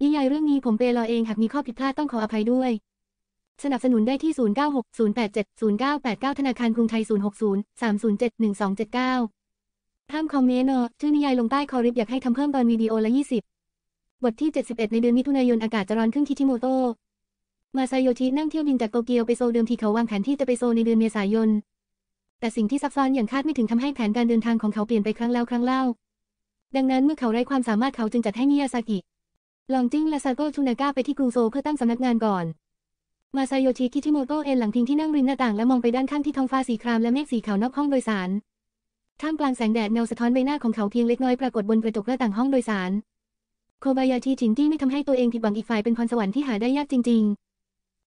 น่ยายเรื่องนี้ผมเปรอเอง หากมีข้อผิดพลาดต้องขออภัยด้วย สนับสนุนได้ที่ 0960870989 ธนาคารกรุงไทย 0603071279ห้ามคอมเมนต์นอชื่อนิยายลงใต้คอริบอยากให้ทำเพิ่มตอนวิดีโอละ 20 บทที่ 71 ในเดือนมิถุนายนอากาศจะร้อนขึ้นี่ทิโมโต มาไซโยชิ นั่งเที่ยวบินจากโตเกียวไปโซลเดิมทีเขาวางแผนที่จะไปโซลในเดือนเมษายน แต่สิ่งที่ซับซ้อนอย่างคาดไม่ถึงทำให้แผนการเดินทางของเขาเปลี่ยนไปครั้งแล้วครั้งเล่า ดังนั้นเมื่อเขาไร้ความสามารถเขาจึงจัดให้มิยาซากิลองจิ้งและซาโกทูนาก้าไปที่กรุงโซเพื่อตั้งสำนักงานก่อน มาซาโยชิคิทิโมโตะเอ็นหลังพิงที่นั่งริมหน้าต่างและมองไปด้านข้างที่ท้องฟ้าสีครามและเมฆสีขาวนอกห้องโดยสาร ท่ามกลางแสงแดดเงาสะท้อนใบหน้าของเขาเพียงเล็กน้อยปรากฏบนกระจกหน้าต่างห้องโดยสาร โคบายาชิจินตี้ไม่ทำให้ตัวเองผิดหวังอีกฝ่ายเป็นพรสวรรค์ที่หาได้ยากจริง ๆ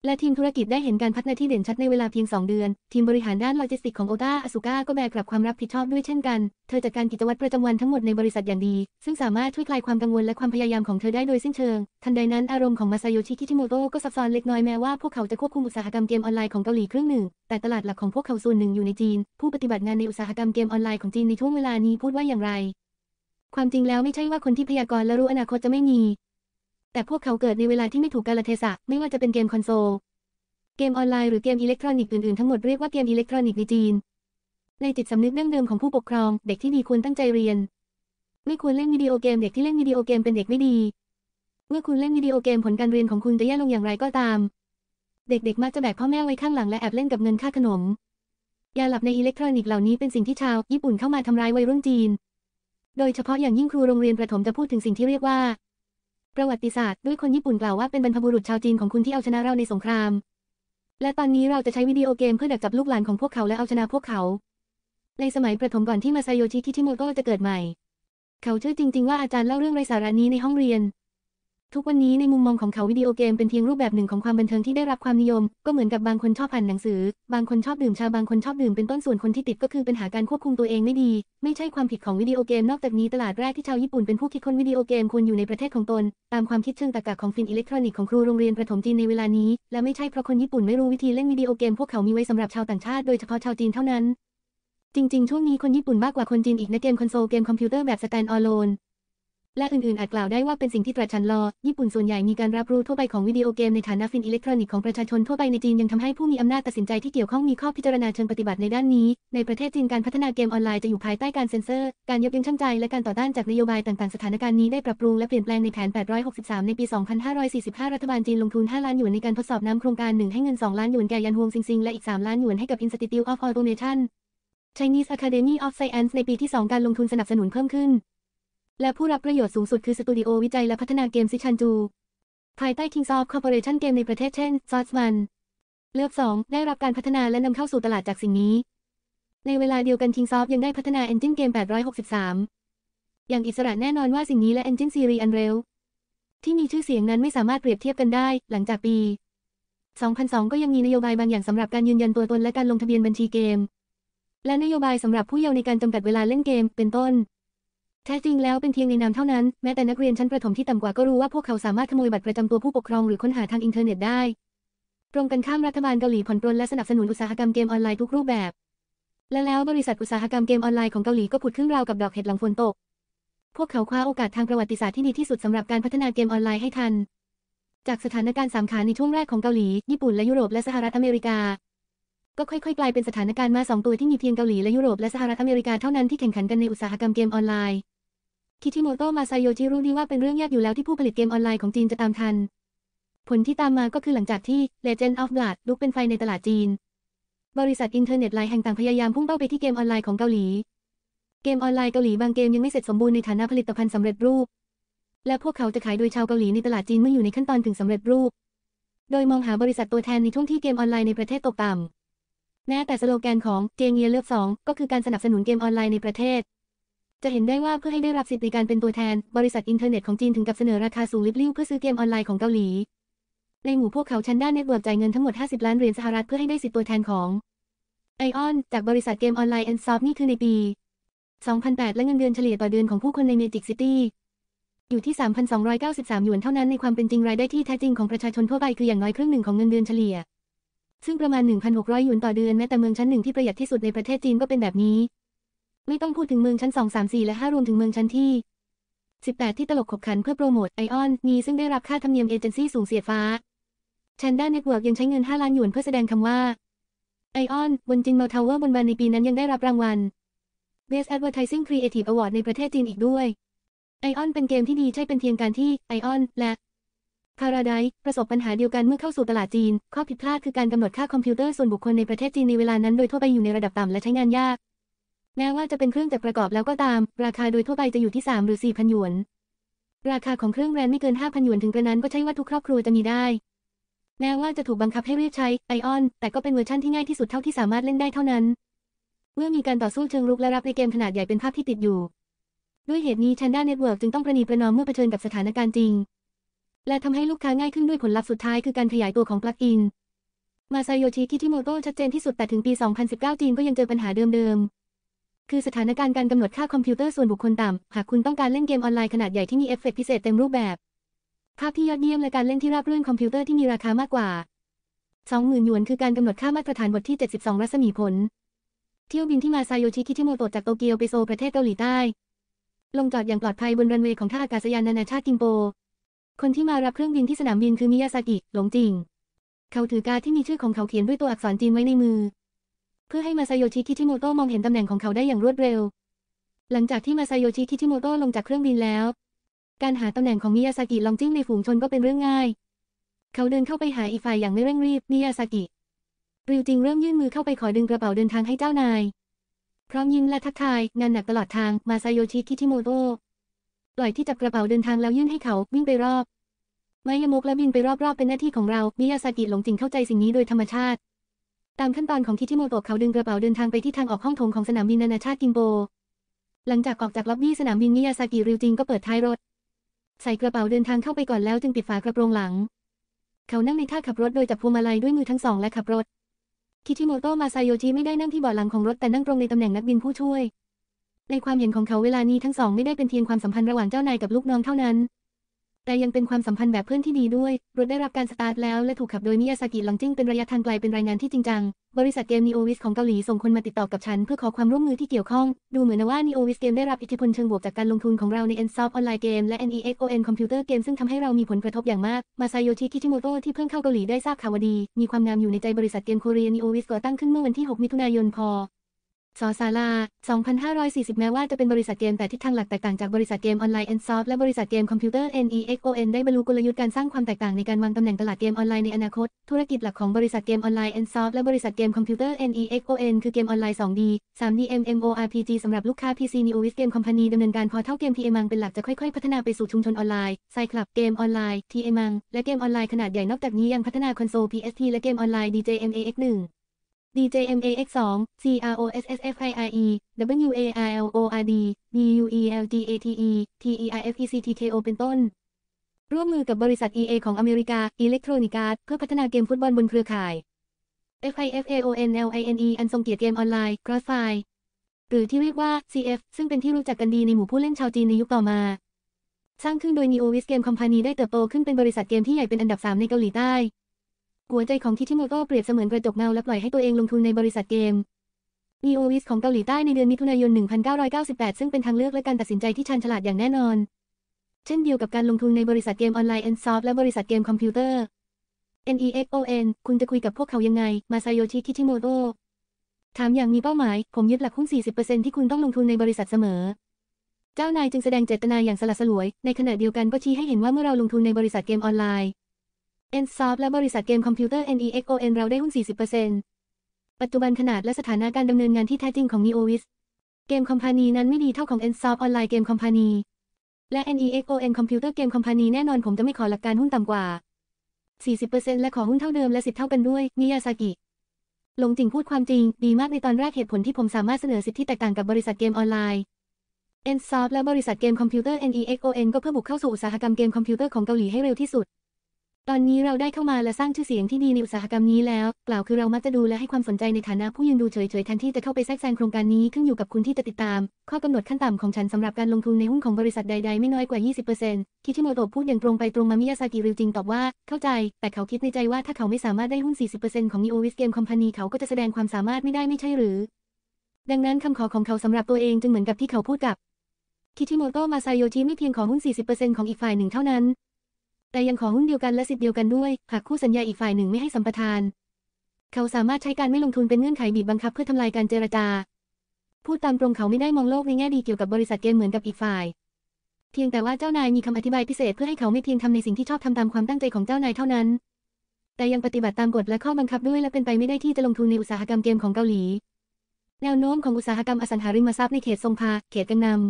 และทีมธุรกิจได้เห็นการพัฒนาที่เด่นชัดในเวลาเพียง 2 เดือน ทีมบริหารด้านโลจิสติกของโอตาอสุก้าก็แบกรับความรับผิดชอบด้วยเช่นกัน เธอจัดการกิจวัตรประจำวันทั้งหมดในบริษัทอย่างดี ซึ่งสามารถช่วยคลายความกังวลและความพยายามของเธอได้โดยสิ้นเชิง ทันใดนั้นอารมณ์ของมาซาโยชิคิชิโมโตะก็ซับซ้อนเล็กน้อยแม้ว่าพวกเขาจะควบคุมอุตสาหกรรมเกมออนไลน์ของเกาหลีครึ่งหนึ่งแต่ตลาดหลักของพวกเขาส่วนหนึ่งอยู่ในจีนผู้ปฏิบัติงานในอุตสาหกรรมเกมออนไลน์ของจีนในช่วงเวลานี้พูดว่าอย่างไร ความจริงแล้วไม่ใช่ว่าคนที่พยากรณ์และรู้อนาคตจะไม่มีแต่พวกเขาเกิดในเวลาที่ไม่ถูกกาลเทศะไม่ว่าจะเป็นเกมคอนโซลเกมออนไลน์หรือเกมอิเล็กทรอนิกส์อื่น ๆ ทั้งหมดเรียกว่าเกมอิเล็กทรอนิกส์ในจีนในจิตสำนึกเรื่องเดิมของผู้ปกครอง เด็กที่ดีควรตั้งใจเรียน ไม่ควรเล่นวิดีโอเกม เด็กที่เล่นวิดีโอเกมเป็นเด็กไม่ดี เมื่อคุณเล่นวิดีโอเกมผลการเรียนของคุณจะแย่ลงอย่างไรก็ตาม เด็ก ๆ มักจะแบกพ่อแม่ไว้ข้างหลังและแอบเล่นกับเงินค่าขนมยาหลับในอิเล็กทรอนิกส์เหล่านี้เป็นสิ่งที่ชาวญี่ปุ่นเข้ามาทำร้ายวัยรุ่นจีนโดยเฉพาะอย่างยิ่งครูโรงเรียนประถมจะพูดถึงสิ่งที่เรียกว่าประวัติศาสตร์ด้วยคนญี่ปุ่นกล่าวว่าเป็นบรรพบุรุษชาวจีนของคุณที่เอาชนะเราในสงคราม และตอนนี้เราจะใช้วิดีโอเกมเพื่อดักจับลูกหลานของพวกเขาและเอาชนะพวกเขา ในสมัยประถมก่อนที่มาไซโยชิคิชิโมโตะจะเกิดใหม่ เขาชื่อจริงๆ ว่าอาจารย์เล่าเรื่องไรสาระนี้ในห้องเรียนทุกวันนี้ในมุมมองของเขาวิดีโอเกมเป็นเพียงรูปแบบหนึ่งของความบันเทิงที่ได้รับความนิยม ก็เหมือนกับบางคนชอบอ่านหนังสือบางคนชอบดื่มชาบางคนชอบดื่มเป็นต้นส่วนคนที่ติดก็คือปัญหาการควบคุมตัวเองไม่ดี ไม่ใช่ความผิดของวิดีโอเกมนอกจากนี้ตลาดแรกที่ชาวญี่ปุ่นเป็นผู้คิดค้นวิดีโอเกมควรอยู่ในประเทศของตนตามความคิดเชิงตรรกะของฟินอิเล็กทรอนิกส์ของครูโรงเรียนประถมจีนในเวลานี้ และไม่ใช่เพราะคนญี่ปุ่นไม่รู้วิธีเล่นวิดีโอเกมพวกเขามีไว้สำหรับชาวต่างชาติโดยเฉพาะชาวจีนเท่านั้นจริงๆ ช่วงนี้คนญี่ปุ่นมากกว่าคนจีนอีกในเกมคอนโซลเกมคอมพิวเตอร์แบบสแตนด์ออโลนและอื่นๆ อาจกล่าวได้ว่าเป็นสิ่งที่ตระชันรอญี่ปุ่นส่วนใหญ่มีการรับรู้ทั่วไปของวิดีโอเกม ในฐานะฟินอิเล็กทรอนิกส์ของประชาชนทั่วไปในจีน ยังทำให้ผู้มีอำนาจตัดสินใจที่เกี่ยวข้องมีข้อพิจารณาเชิงปฏิบัติในด้านนี้ ในประเทศจีนการพัฒนาเกมออนไลน์จะอยู่ภายใต้การเซ็นเซอร์ การยับยั้งชั่งใจและการต่อต้านจากนโยบาย ต่าง ๆ สถานการณ์นี้ได้ปรับปรุงและเปลี่ยนแปลงในแผน863 ในปี 2545รัฐบาลจีนลงทุน5ล้านหยวนในการทดสอบน้ำโครงการหนึ่งให้เงิน2ล้านหยวนแก่ยันฮวงซิงซิงและอีก3ล้านหยวนให้กับ Institute of Automation Chinese Academy of Science ในปีที่ 2 การลงทุนสนับสนุนเพิ่มขึ้นและผู้รับประโยชน์สูงสุดคือสตูดิโอวิจัยและพัฒนาเกม ซิชันจูภายใต้ Kings of Corporation เกมในประเทศเช่นซอร์สมันเลือก 2 ได้รับการพัฒนาและนำเข้าสู่ตลาดจากสิ่งนี้ ในเวลาเดียวกัน Kings of ยังได้พัฒนา Engine เกม863 อย่างอิสระแน่นอนว่าสิ่งนี้และ Engine Series Unreal ที่มีชื่อเสียงนั้นไม่สามารถเปรียบเทียบกันได้ หลังจากปี 2002 ก็ยังมีนโยบายบางอย่างสำหรับการยืนยันตัวตนและการลงทะเบียนบัญชีเกม และนโยบายสำหรับผู้เยาว์ในการจำกัดเวลาเล่นเกมเป็นต้นแท้จริงแล้วเป็นเพียงในนามเท่านั้น แม้แต่นักเรียนชั้นประถมที่ต่ำกว่าก็รู้ว่าพวกเขาสามารถขโมยบัตรประจำตัวผู้ปกครองหรือค้นหาทางอินเทอร์เน็ตได้ ตรงกันข้ามรัฐบาลเกาหลีผ่อนปรนและสนับสนุนอุตสาหกรรมเกมออนไลน์ทุกรูปแบบ และแล้วบริษัทอุตสาหกรรมเกมออนไลน์ของเกาหลีก็ผุดขึ้นราวกับดอกเห็ดหลังฝนตก พวกเขาคว้าโอกาสทางประวัติศาสตร์ที่ดีที่สุดสำหรับการพัฒนาเกมออนไลน์ให้ทัน จากสถานการณ์สามขาในช่วงแรกของเกาหลี ญี่ปุ่นและยุโรปและสหรัฐอเมริกา ก็ค่อยๆ กลายเป็นสถานการณ์มาสองตัวที่มีเพียงเกาหลีและยุโรปและสหรัฐอเมริกาเท่านั้นที่แข่งขันกันในอุตสาหกรรมเกมออนไลน์คิชิโมโตะมาไซโยจิรู้ดีว่าเป็นเรื่องยากอยู่แล้วที่ผู้ผลิตเกมออนไลน์ของจีนจะตามทัน ผลที่ตามมาก็คือหลังจากที่ Legend of Blood ลุกเป็นไฟในตลาดจีน บริษัทอินเทอร์เน็ตหลายแห่งต่างพยายามพุ่งเป้าไปที่เกมออนไลน์ของเกาหลี เกมออนไลน์เกาหลีบางเกมยังไม่เสร็จสมบูรณ์ในฐานะผลิตภัณฑ์สำเร็จรูป และพวกเขาจะขายโดยชาวเกาหลีในตลาดจีนเมื่ออยู่ในขั้นตอนถึงสำเร็จรูป โดยมองหาบริษัทตัวแทนในช่วงที่เกมออนไลน์ในประเทศตกต่ำแม้แต่สโลแกนของเจงเยียเลือกสองก็คือการสนับสนุนเกมออนไลน์ในประเทศจะเห็นได้ว่าเพื่อให้ได้รับสิทธิการเป็นตัวแทนบริษัทอินเทอร์เน็ตของจีนถึงกับเสนอราคาสูงลิบลิ่วเพื่อซื้อเกมออนไลน์ของเกาหลี ในหมู่พวกเขาชันด้านเน็ตเวิร์กจ่ายเงินทั้งหมด 50 ล้านเหรียญสหรัฐเพื่อให้ได้สิทธิตัวแทนของ ไอออนจากบริษัทเกมออนไลน์แอนด์ซอฟนี่คือในปี 2008 และเงินเดือนเฉลี่ยต่อเดือนของผู้คนในเมจิกซิตี้อยู่ที่ 3,293 หยวนเท่านั้นในความเป็นจริงรายได้ที่แท้จริงของประชาชนทั่วไปคืออย่างน้อยครึ่งหนึ่งของเงินเดือนเฉลี่ย ซึ่งประมาณ 1,600 หยวนต่อเดือนแม้แต่เมืองชั้นหนึ่งที่ประหยัดที่สุดในประเทศจีนก็เป็นแบบนี้ไม่ต้องพูดถึงเมืองชั้น 2 3 4 และ 5 รวม ถึงเมืองชั้นที่ 18 ที่ตลกขบขันเพื่อโปรโมทไอออนมีซึ่งได้รับค่าธรรมเนียมเอเจนซี่สูงเสียฟ้าชันด้าเน็ตเวิร์กยังใช้เงิน 5 ล้านหยวนเพื่อแสดงคำว่าไอออนบนจินเมลทาวเวอร์บนบานในปีนั้นยังได้รับรางวัล Best Advertising Creative Award ในประเทศจีนอีกด้วยไอออน เป็นเกมที่ดีใช่เป็นเพียงการที่ไอออน และพาราไดประสบปัญหาเดียวกันเมื่อเข้าสู่ตลาดจีนข้อผิดพลาดคือการกำหนดค่าคอมพิวเตอร์ส่วนบุคคลในประเทศจีนในเวลานั้นโดยทั่วไปอยู่ในระดับต่ำและใช้งานยากแม้ว่าจะเป็นเครื่องจักรประกอบแล้วก็ตาม ราคาโดยทั่วไปจะอยู่ที่ 3 หรือ4พันหยวน ราคาของเครื่องแบรนด์ไม่เกิน 5,000หยวนถึงกระนั้นก็ใช่ว่าทุกครอบครัวจะมีได้แม้ว่าจะถูกบังคับให้เรียกใช้ไอออน แต่ก็เป็นเวอร์ชั่นที่ง่ายที่สุดเท่าที่สามารถเล่นได้เท่านั้น เมื่อมีการต่อสู้เชิงรุกและรับในเกมขนาดใหญ่เป็นภาพที่ติดอยู่ ด้วยเหตุนี้ชนด้าเน็ตเวิร์กจึงต้องประนีประนอมเมื่อเผชิญกับสถานการณ์จริง และทำให้ลูกค้าง่ายขึ้นด้วยผลลัพธ์สุดท้ายคือการขยายตัวของปลั๊กอิน มาไซโยชิคิทิโมโต้ชัดเจนที่สุดแต่ถึงปี 2019จีนก็ยังเจอปัญหาเดิมๆคือสถานการณ์การกำหนดค่าคอมพิวเตอร์ส่วนบุคคลต่ำ หากคุณต้องการเล่นเกมออนไลน์ขนาดใหญ่ที่มีเอฟเฟกพิเศษเต็มรูปแบบ ภาพที่ยอดเยี่ยมและการเล่นที่ราบรื่นคอมพิวเตอร์ที่มีราคามากกว่า 20,000หยวนคือการกำหนดค่ามาตรฐานบทที่ 72 รัศมีผล เที่ยวบินที่มาซาโยชิคิทิโมโตะจากโตเกียวไปโซลประเทศเกาหลีใต้ ลงจอดอย่างปลอดภัยบนรันเวย์ของท่าอากาศยานนานาชาติกิมโป คนที่มารับเครื่องบินที่สนามบินคือมิยาซากิ หลงจิง เขาถือการที่มีชื่อของเขาเขียนด้วยตัวอักษรจีนไว้ในมือเพื่อให้มาไซโยชิคิชิโมโตะมองเห็นตำแหน่งของเขาได้อย่างรวดเร็ว หลังจากที่มาไซโยชิคิชิโมโตะลงจากเครื่องบินแล้ว การหาตำแหน่งของมิยาซากิลองจิ้งในฝูงชนก็เป็นเรื่องง่าย เขาเดินเข้าไปหาอีกฝ่ายอย่างไม่เร่งรีบมิยาซากิริวจิงเริ่มยื่นมือเข้าไปขอดึงกระเป๋าเดินทางให้เจ้านาย พร้อมยิ้มและทักทายงานหนักตลอดทางมาไซโยชิคิชิโมโตะปล่อยที่จับกระเป๋าเดินทางแล้วยื่นให้เขาวิ่งไปรอบไมยมกและบินไปรอบๆ เป็นหน้าที่ของเรามิยาซากิหลงจิงเข้าใจสิ่งนี้โดยธรรมชาติตามขั้นตอนของคิชิโมโตะเขาดึงกระเป๋าเดินทางไปที่ทางออกห้องโถงของสนามบินนานาชาติกิมโบ หลังจากออกจากล็อบบี้สนามบินมิยาซากิริวจิงก็เปิดท้ายรถ ใส่กระเป๋าเดินทางเข้าไปก่อนแล้วจึงปิดฝากระโปรงหลัง เขานั่งในท่าขับรถโดยจับพวงมาลัยด้วยมือทั้งสองและขับรถ คิชิโมโตะมาไซโยชิไม่ได้นั่งที่เบาะหลังของรถแต่นั่งตรงในตำแหน่งนักบินผู้ช่วย ในความเห็นของเขาเวลานี้ทั้งสองไม่ได้เป็นเพียงความสัมพันธ์ระหว่างเจ้านายกับลูกน้องเท่านั้นแต่ยังเป็นความสัมพันธ์แบบเพื่อนที่ดีด้วย รถได้รับการสตาร์ทแล้วและถูกขับโดยมิยาสากิลังจิ้ง เป็นระยะทางไกลเป็นรายงานที่จริงจัง บริษัทเกมนีโอวิสของเกาหลีส่งคนมาติดต่อกับฉันเพื่อขอความร่วมมือที่เกี่ยวข้อง ดูเหมือนว่านีโอวิสเกมได้รับอิทธิพลเชิงบวกจากการลงทุนของเราใน n s o f t Online Game และ NEXON Computer Game ซึ่งทำให้เรามีผลกระทบอย่างมาก มาซาโยชิ คิชิโมโตะที่เพิ่งเข้าเกาหลีได้ทราบข่าวดี มีความงามอยู่ในใจบริษัทเกมโคเรียนีโอวิสก่อตั้งขึ้นเมื่อวันที่6มิถุนายนพสอสาลา2540 แม้ว่าจะเป็นบริษัทเกมแต่ทิศทางหลัก แตกต่างจากบริษัทเกมออนไลน์ NSoft และบริษัทเกมคอมพิวเตอร์ NEXON ได้บรรลุกลยุทธ์การสร้างความแตกต่าง ในการวางตำแหน่งตลาดเกมออนไลน์ในอนาคต ธุรกิจหลักของบริษัทเกมออนไลน์ NSoft และบริษัทเกมคอมพิวเตอร์ NEXON คือเกมออนไลน์ 2D 3D MMORPG สำหรับลูกค้า PC n e w w i e Game Company ดำเนินการพอเท่าเกม TMang เป็นหลักจะค่อยๆ พัฒนาไปสู่ชุมชนออนไลน์ไซคลับเกมออนไลน์ TMang และเกมออนไลน์ขนาดใหญ่ นอกจากนี้ยังพัฒนาคอนโซล PSP และเกมออนไลน์ DJMAX1 DJMAX2 CROSSFIRE WARLORD DUELGATE t e i f e c t k o เป็นต้น ร่วมมือกับบริษัท EA ของอเมริกา Electronic Arts เพื่อพัฒนาเกมฟุตบอลบนเครือข่าย FIFAONLINE อันทรงเกียรติเกมออนไลน์ Crossfire หรือที่เรียกว่า CF ซึ่งเป็นที่รู้จักกันดีในหมู่ผู้เล่นชาวจีนในยุคต่อมา สร้างขึ้นโดย Neovis Game Company ได้เติบโตขึ้นเป็นบริษัทเกมที่ใหญ่เป็นอันดับ3ในเกาหลีใต้หัวใจของทิชิโมโตเปรียบเสมือนกระจกเงาและปล่อยให้ตัวเองลงทุนในบริษัทเกม EOS ของเกาหลีใต้ในเดือนมิถุนายน 1998 ซึ่งเป็นทางเลือกและการตัดสินใจที่ชันฉลาดอย่างแน่นอน เช่นเดียวกับการลงทุนในบริษัทเกมออนไลน์ Nsoft และบริษัทเกมคอมพิวเตอร์ NEXON คุณจะคุยกับพวกเขายังไง มาไซโยชิทิชิโมโตะถามอย่างมีเป้าหมาย ผมยึดหลักหุ้น 40%ที่คุณต้องลงทุนในบริษัทเสมอ เจ้านายจึงแสดงเจตนาอย่างสละสลวยในขณะเดียวกันก็ชี้ให้เห็นว่าเมื่อเราลงทุนในบริษัทเกมออนไลน์ NSoft และบริษัทเกมคอมพิวเตอร์ NEXON เราได้หุ้น 40%ปัจจุบันขนาดและสถานะการดำเนินงานที่แท้จริงของ Neovis เกมคอมพานีนั้นไม่ดีเท่าของ NSoft ออนไลน์เกมคอมพานีและ NEXON มพิวเตอร์เกมคอมพานีแน่นอนผมจะไม่ขอหลักการหุ้นต่ำกว่า 40%และขอหุ้นเท่าเดิมและ10เท่ากันด้วยมิยาซากิ ลงจริงพูดความจริง ดีมากในตอนแรกเหตุผลที่ผมสามารถเสนอสิทธิแตกต่างกับบริษัทเกมออนไลน์ NSoft และบริษัทเกมคอมพิวเตอร์ NEXON ก็เพื่อบุกเข้าสู่อุตสาหกรรมเกมคอมพิวเตอร์ของเกาหลีให้เร็วที่สุดตอนนี้เราได้เข้ามาและสร้างชื่อเสียงที่ดีในอุตสาหกรรมนี้แล้ว กล่าวคือเรามักจะดูและให้ความสนใจในฐานะผู้ยืนดูเฉยๆแทนที่จะเข้าไปแทรกแซงโครงการนี้ขึ้นอยู่กับคุณที่จะติดตาม ข้อกำหนดขั้นต่ำของฉันสำหรับการลงทุนในหุ้นของบริษัทใดๆ ไม่น้อยกว่า 20%คิชิโมโตะพูดอย่างตรงไปตรงมามิยาซากิริวจริงตอบว่าเข้าใจ แต่เขาคิดในใจว่าถ้าเขาไม่สามารถได้หุ้น 40%ของนิโอวิสเกมคอมพานีเขาก็จะแสดงความสามารถไม่ได้ไม่ใช่หรือ ดังนั้นคำขอของเขาสำหรับตัวเองจึงเหมือนกับที่เขาพูดกับคิชิโมโตะมาซโยชิไม่เพียงขอหุ้น40%ของอีกฝ่ายหนึ่งเท่านั้นแต่ยังขอหุ้นเดียวกันและสิทธิเดียวกันด้วย หากคู่สัญญาอีกฝ่ายหนึ่งไม่ให้สัมปทาน เขาสามารถใช้การไม่ลงทุนเป็นเงื่อนไขบีบบังคับเพื่อทำลายการเจรจา พูดตามตรงเขาไม่ได้มองโลกในแง่ดีเกี่ยวกับบริษัทเกมเหมือนกับอีกฝ่าย เพียงแต่ว่าเจ้านายมีคำอธิบายพิเศษ เพื่อให้เขาไม่เพียงทำในสิ่งที่ชอบทำตามความตั้งใจของเจ้านายเท่านั้น แต่ยังปฏิบัติตามกฎและข้อบังคับด้วยและเป็นไปไม่ได้ที่จะลงทุนในอุตสาหกรรมเกมของเกาหลี แนวโน้มของอุตสาหกรรมอสังหาริมทรัพย์ในเขตซงพาเขตกังนัม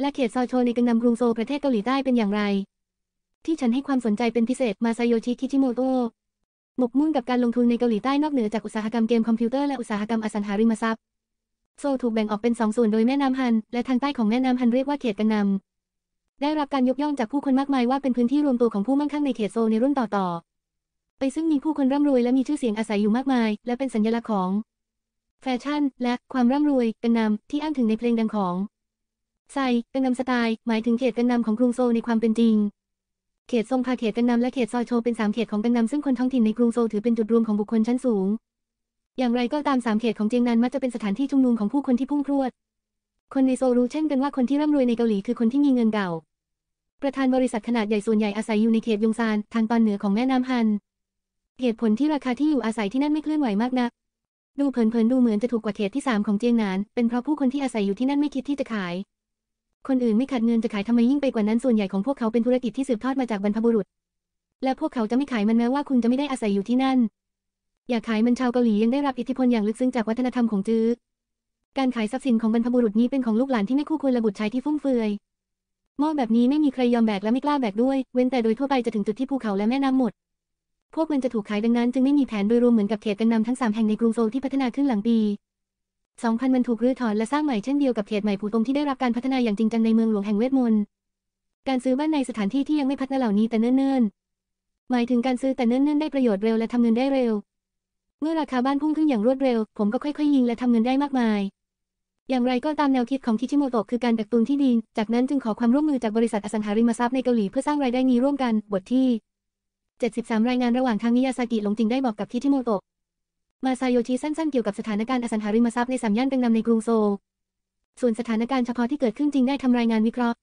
และเขตซอยโชในกังนัมกรุงโซลประเทศเกาหลีใต้เป็นอย่างไรที่ฉันให้ความสนใจเป็นพิเศษมาซาโยชิ คิชิโมโตะ หมกมุ่นกับการลงทุนในเกาหลีใต้นอกเหนือจากอุตสาหกรรมเกมคอมพิวเตอร์และอุตสาหกรรมอสังหาริมทรัพย์ โซลถูกแบ่งออกเป็นสองส่วนโดยแม่น้ำฮัน และทางใต้ของแม่น้ำฮันเรียกว่าเขตกันนำได้รับการยกย่องจากผู้คนมากมายว่าเป็นพื้นที่รวมตัวของผู้มั่งคั่งในเขตโซลในรุ่นต่อๆไปซึ่งมีผู้คนร่ำรวยและมีชื่อเสียงอาศัยอยู่มากมาย และเป็นสัญลักษณ์ของ แฟชั่นและความร่ำรวยกันนำที่อ้างถึงในเพลงดังของไซกันนำสไตล์ หมายถึงเขตกันนำของกรุงโซลในความเป็นจริงเขตทรงพาเขตกังนำและเขตซอยโชเป็นสามเขตของกังนำซึ่งคนท้องถิ่นในกรุงโซลถือเป็นจุดรวมของบุคคลชั้นสูงอย่างไรก็ตามสามเขตของเจียงนันมักจะเป็นสถานที่ชุมนุมของผู้คนที่พุ่งพรวด คนในโซลรู้เช่นกันว่าคนที่ร่ำรวยในเกาหลีคือคนที่มีเงินเก่า ประธานบริษัทขนาดใหญ่ส่วนใหญ่อาศัยอยู่ในเขตยงซาน ทางตอนเหนือของแม่น้ำฮันเหตุผลที่ราคาที่อยู่อาศัยที่นั่นไม่เคลื่อนไหวมากนัก ดูเผินๆดูเหมือนจะถูกกว่าเขตที่3ของเจียงนานเป็นเพราะผู้คนที่อาศัยอยู่ที่นั่นไม่คิดที่จะขายคนอื่นไม่ขาดเงินจะขายทำไมยิ่งไปกว่านั้นส่วนใหญ่ของพวกเขาเป็นธุรกิจที่สืบทอดมาจากบรรพบุรุษ และพวกเขาจะไม่ขายมันแม้ว่าคุณจะไม่ได้อาศัยอยู่ที่นั่น อยากขายมันชาวเกาหลียังได้รับอิทธิพลอย่างลึกซึ้งจากวัฒนธรรมของจื้อการขายทรัพย์สินของบรรพบุรุษนี้เป็นของลูกหลานที่ไม่คู่ควรระบุชายที่ฟุ่มเฟือยหม้อแบบนี้ไม่มีใครยอมแบกและไม่กล้าแบกด้วยเว้นแต่โดยทั่วไปจะถึงจุดที่ภูเขาและแม่น้ำหมด พวกมันจะถูกขายดังนั้นจึงไม่มีแผนโดยรวมเหมือนกับเขตกันนำทั้ง3แห่งในกรุงโซลที่พัฒนาขึ้นหลังปี2,000 มันถูกรื้อถอนและสร้างใหม่เช่นเดียวกับเขตใหม่ผูตงที่ได้รับการพัฒนาอย่างจริงจังในเมืองหลวงแห่งเวทมนต์การซื้อบ้านในสถานที่ที่ยังไม่พัฒนาเหล่านี้แต่เนิ่นๆหมายถึงการซื้อแต่เนิ่นๆได้ประโยชน์เร็วและทำเงินได้เร็ว เมื่อราคาบ้านพุ่งขึ้นอย่างรวดเร็ว ผมก็ค่อยๆ ยิงและทำเงินได้มากมาย อย่างไรก็ตามแนวคิดของคิชิโมโตะคือการแบกตุนที่ดินจากนั้นจึงขอความร่วมมือจากบริษัทอสังหาริมทรัพย์ในเกาหลีเพื่อสร้างรายได้นี้ร่วมกัน บทที่ 73 รายงานระหว่างทางมิยาซากิหลงจิงได้บอกกับคิชิโมโตะมาซาโยชิสั้นๆ เกี่ยวกับสถานการณ์อสังหาริมทรัพย์ในสามย่านกังนำในกรุงโซลส่วนสถานการณ์เฉพาะที่เกิดขึ้นจริงได้ทำรายงานวิเคราะห์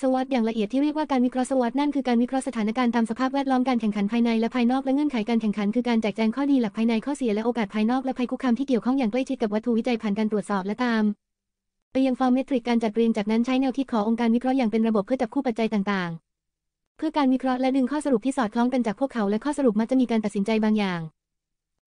สวอตอย่างละเอียดที่เรียกว่าการวิเคราะห์สวอตนั่นคือการวิเคราะห์สถานการณ์ตามสภาพแวดล้อมการแข่งขันภายในและภายนอกและเงื่อนไขการแข่งขันคือการแจกแจงข้อดีหลักภายในข้อเสียและโอกาสภายนอก และภัยคุกคามที่เกี่ยวข้องอย่างใกล้ชิดกับวัตถุวิจัยผ่านการตรวจสอบและตาม ไปยังฟอร์มเมตริกการจัดเรียงจากนั้นใช้แนวคิดขององค์การวิเคราะห์อย่างเป็นระบบเพื่อจับคู่ปัจจัยต่าง ๆ เพื่อการวิเคราะห์และดึงข้อสรุปที่สอดคล้องกันจากพวกเขาและข้อสรุปมักจะมีการตัดสินใจบางอย่าง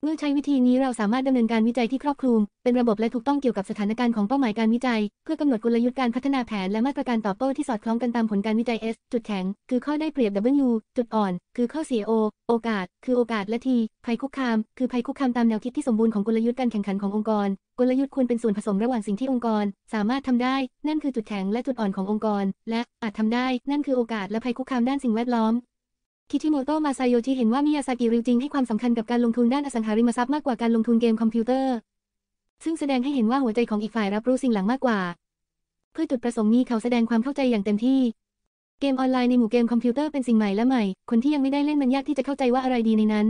เมื่อใช้วิธีนี้เราสามารถดำเนินการวิจัยที่ครอบคลุม เป็นระบบและถูกต้องเกี่ยวกับสถานการณ์ของเป้าหมายการวิจัย เพื่อกำหนดกลยุทธ์การพัฒนาแผนและมาตรการตอบโต้ที่สอดคล้องกันตามผลการวิจัย S จุดแข็ง คือข้อได้เปรียบ W จุดอ่อนคือข้อเสีย O โอกาสคือโอกาสและ T ภัยคุกคามคือภัยคุกคามตามแนวคิดที่สมบูรณ์ของกลยุทธ์การแข่งขันขององค์กร กลยุทธ์ควรเป็นส่วนผสมระหว่างสิ่งที่องค์กรสามารถทำได้นั่นคือจุดแข็งและจุดอ่อนขององค์กร และอาจทำได้นั่นคือโอกาสและภัยคุกคามด้านสิ่งแวดล้อมคิชิโมโตะมาไซโยชิเห็นว่ามิยาซากิริวจิงให้ความสำคัญกับการลงทุนด้านอสังหาริมทรัพย์มากกว่าการลงทุนเกมคอมพิวเตอร์ ซึ่งแสดงให้เห็นว่าหัวใจของอีกฝ่ายรับรู้สิ่งหลังมากกว่า เพื่อจุดประสงค์นี้เขาแสดงความเข้าใจอย่างเต็มที่ เกมออนไลน์ในหมู่เกมคอมพิวเตอร์เป็นสิ่งใหม่และใหม่ คนที่ยังไม่ได้เล่นมันยากที่จะเข้าใจว่าอะไรดีในนั้น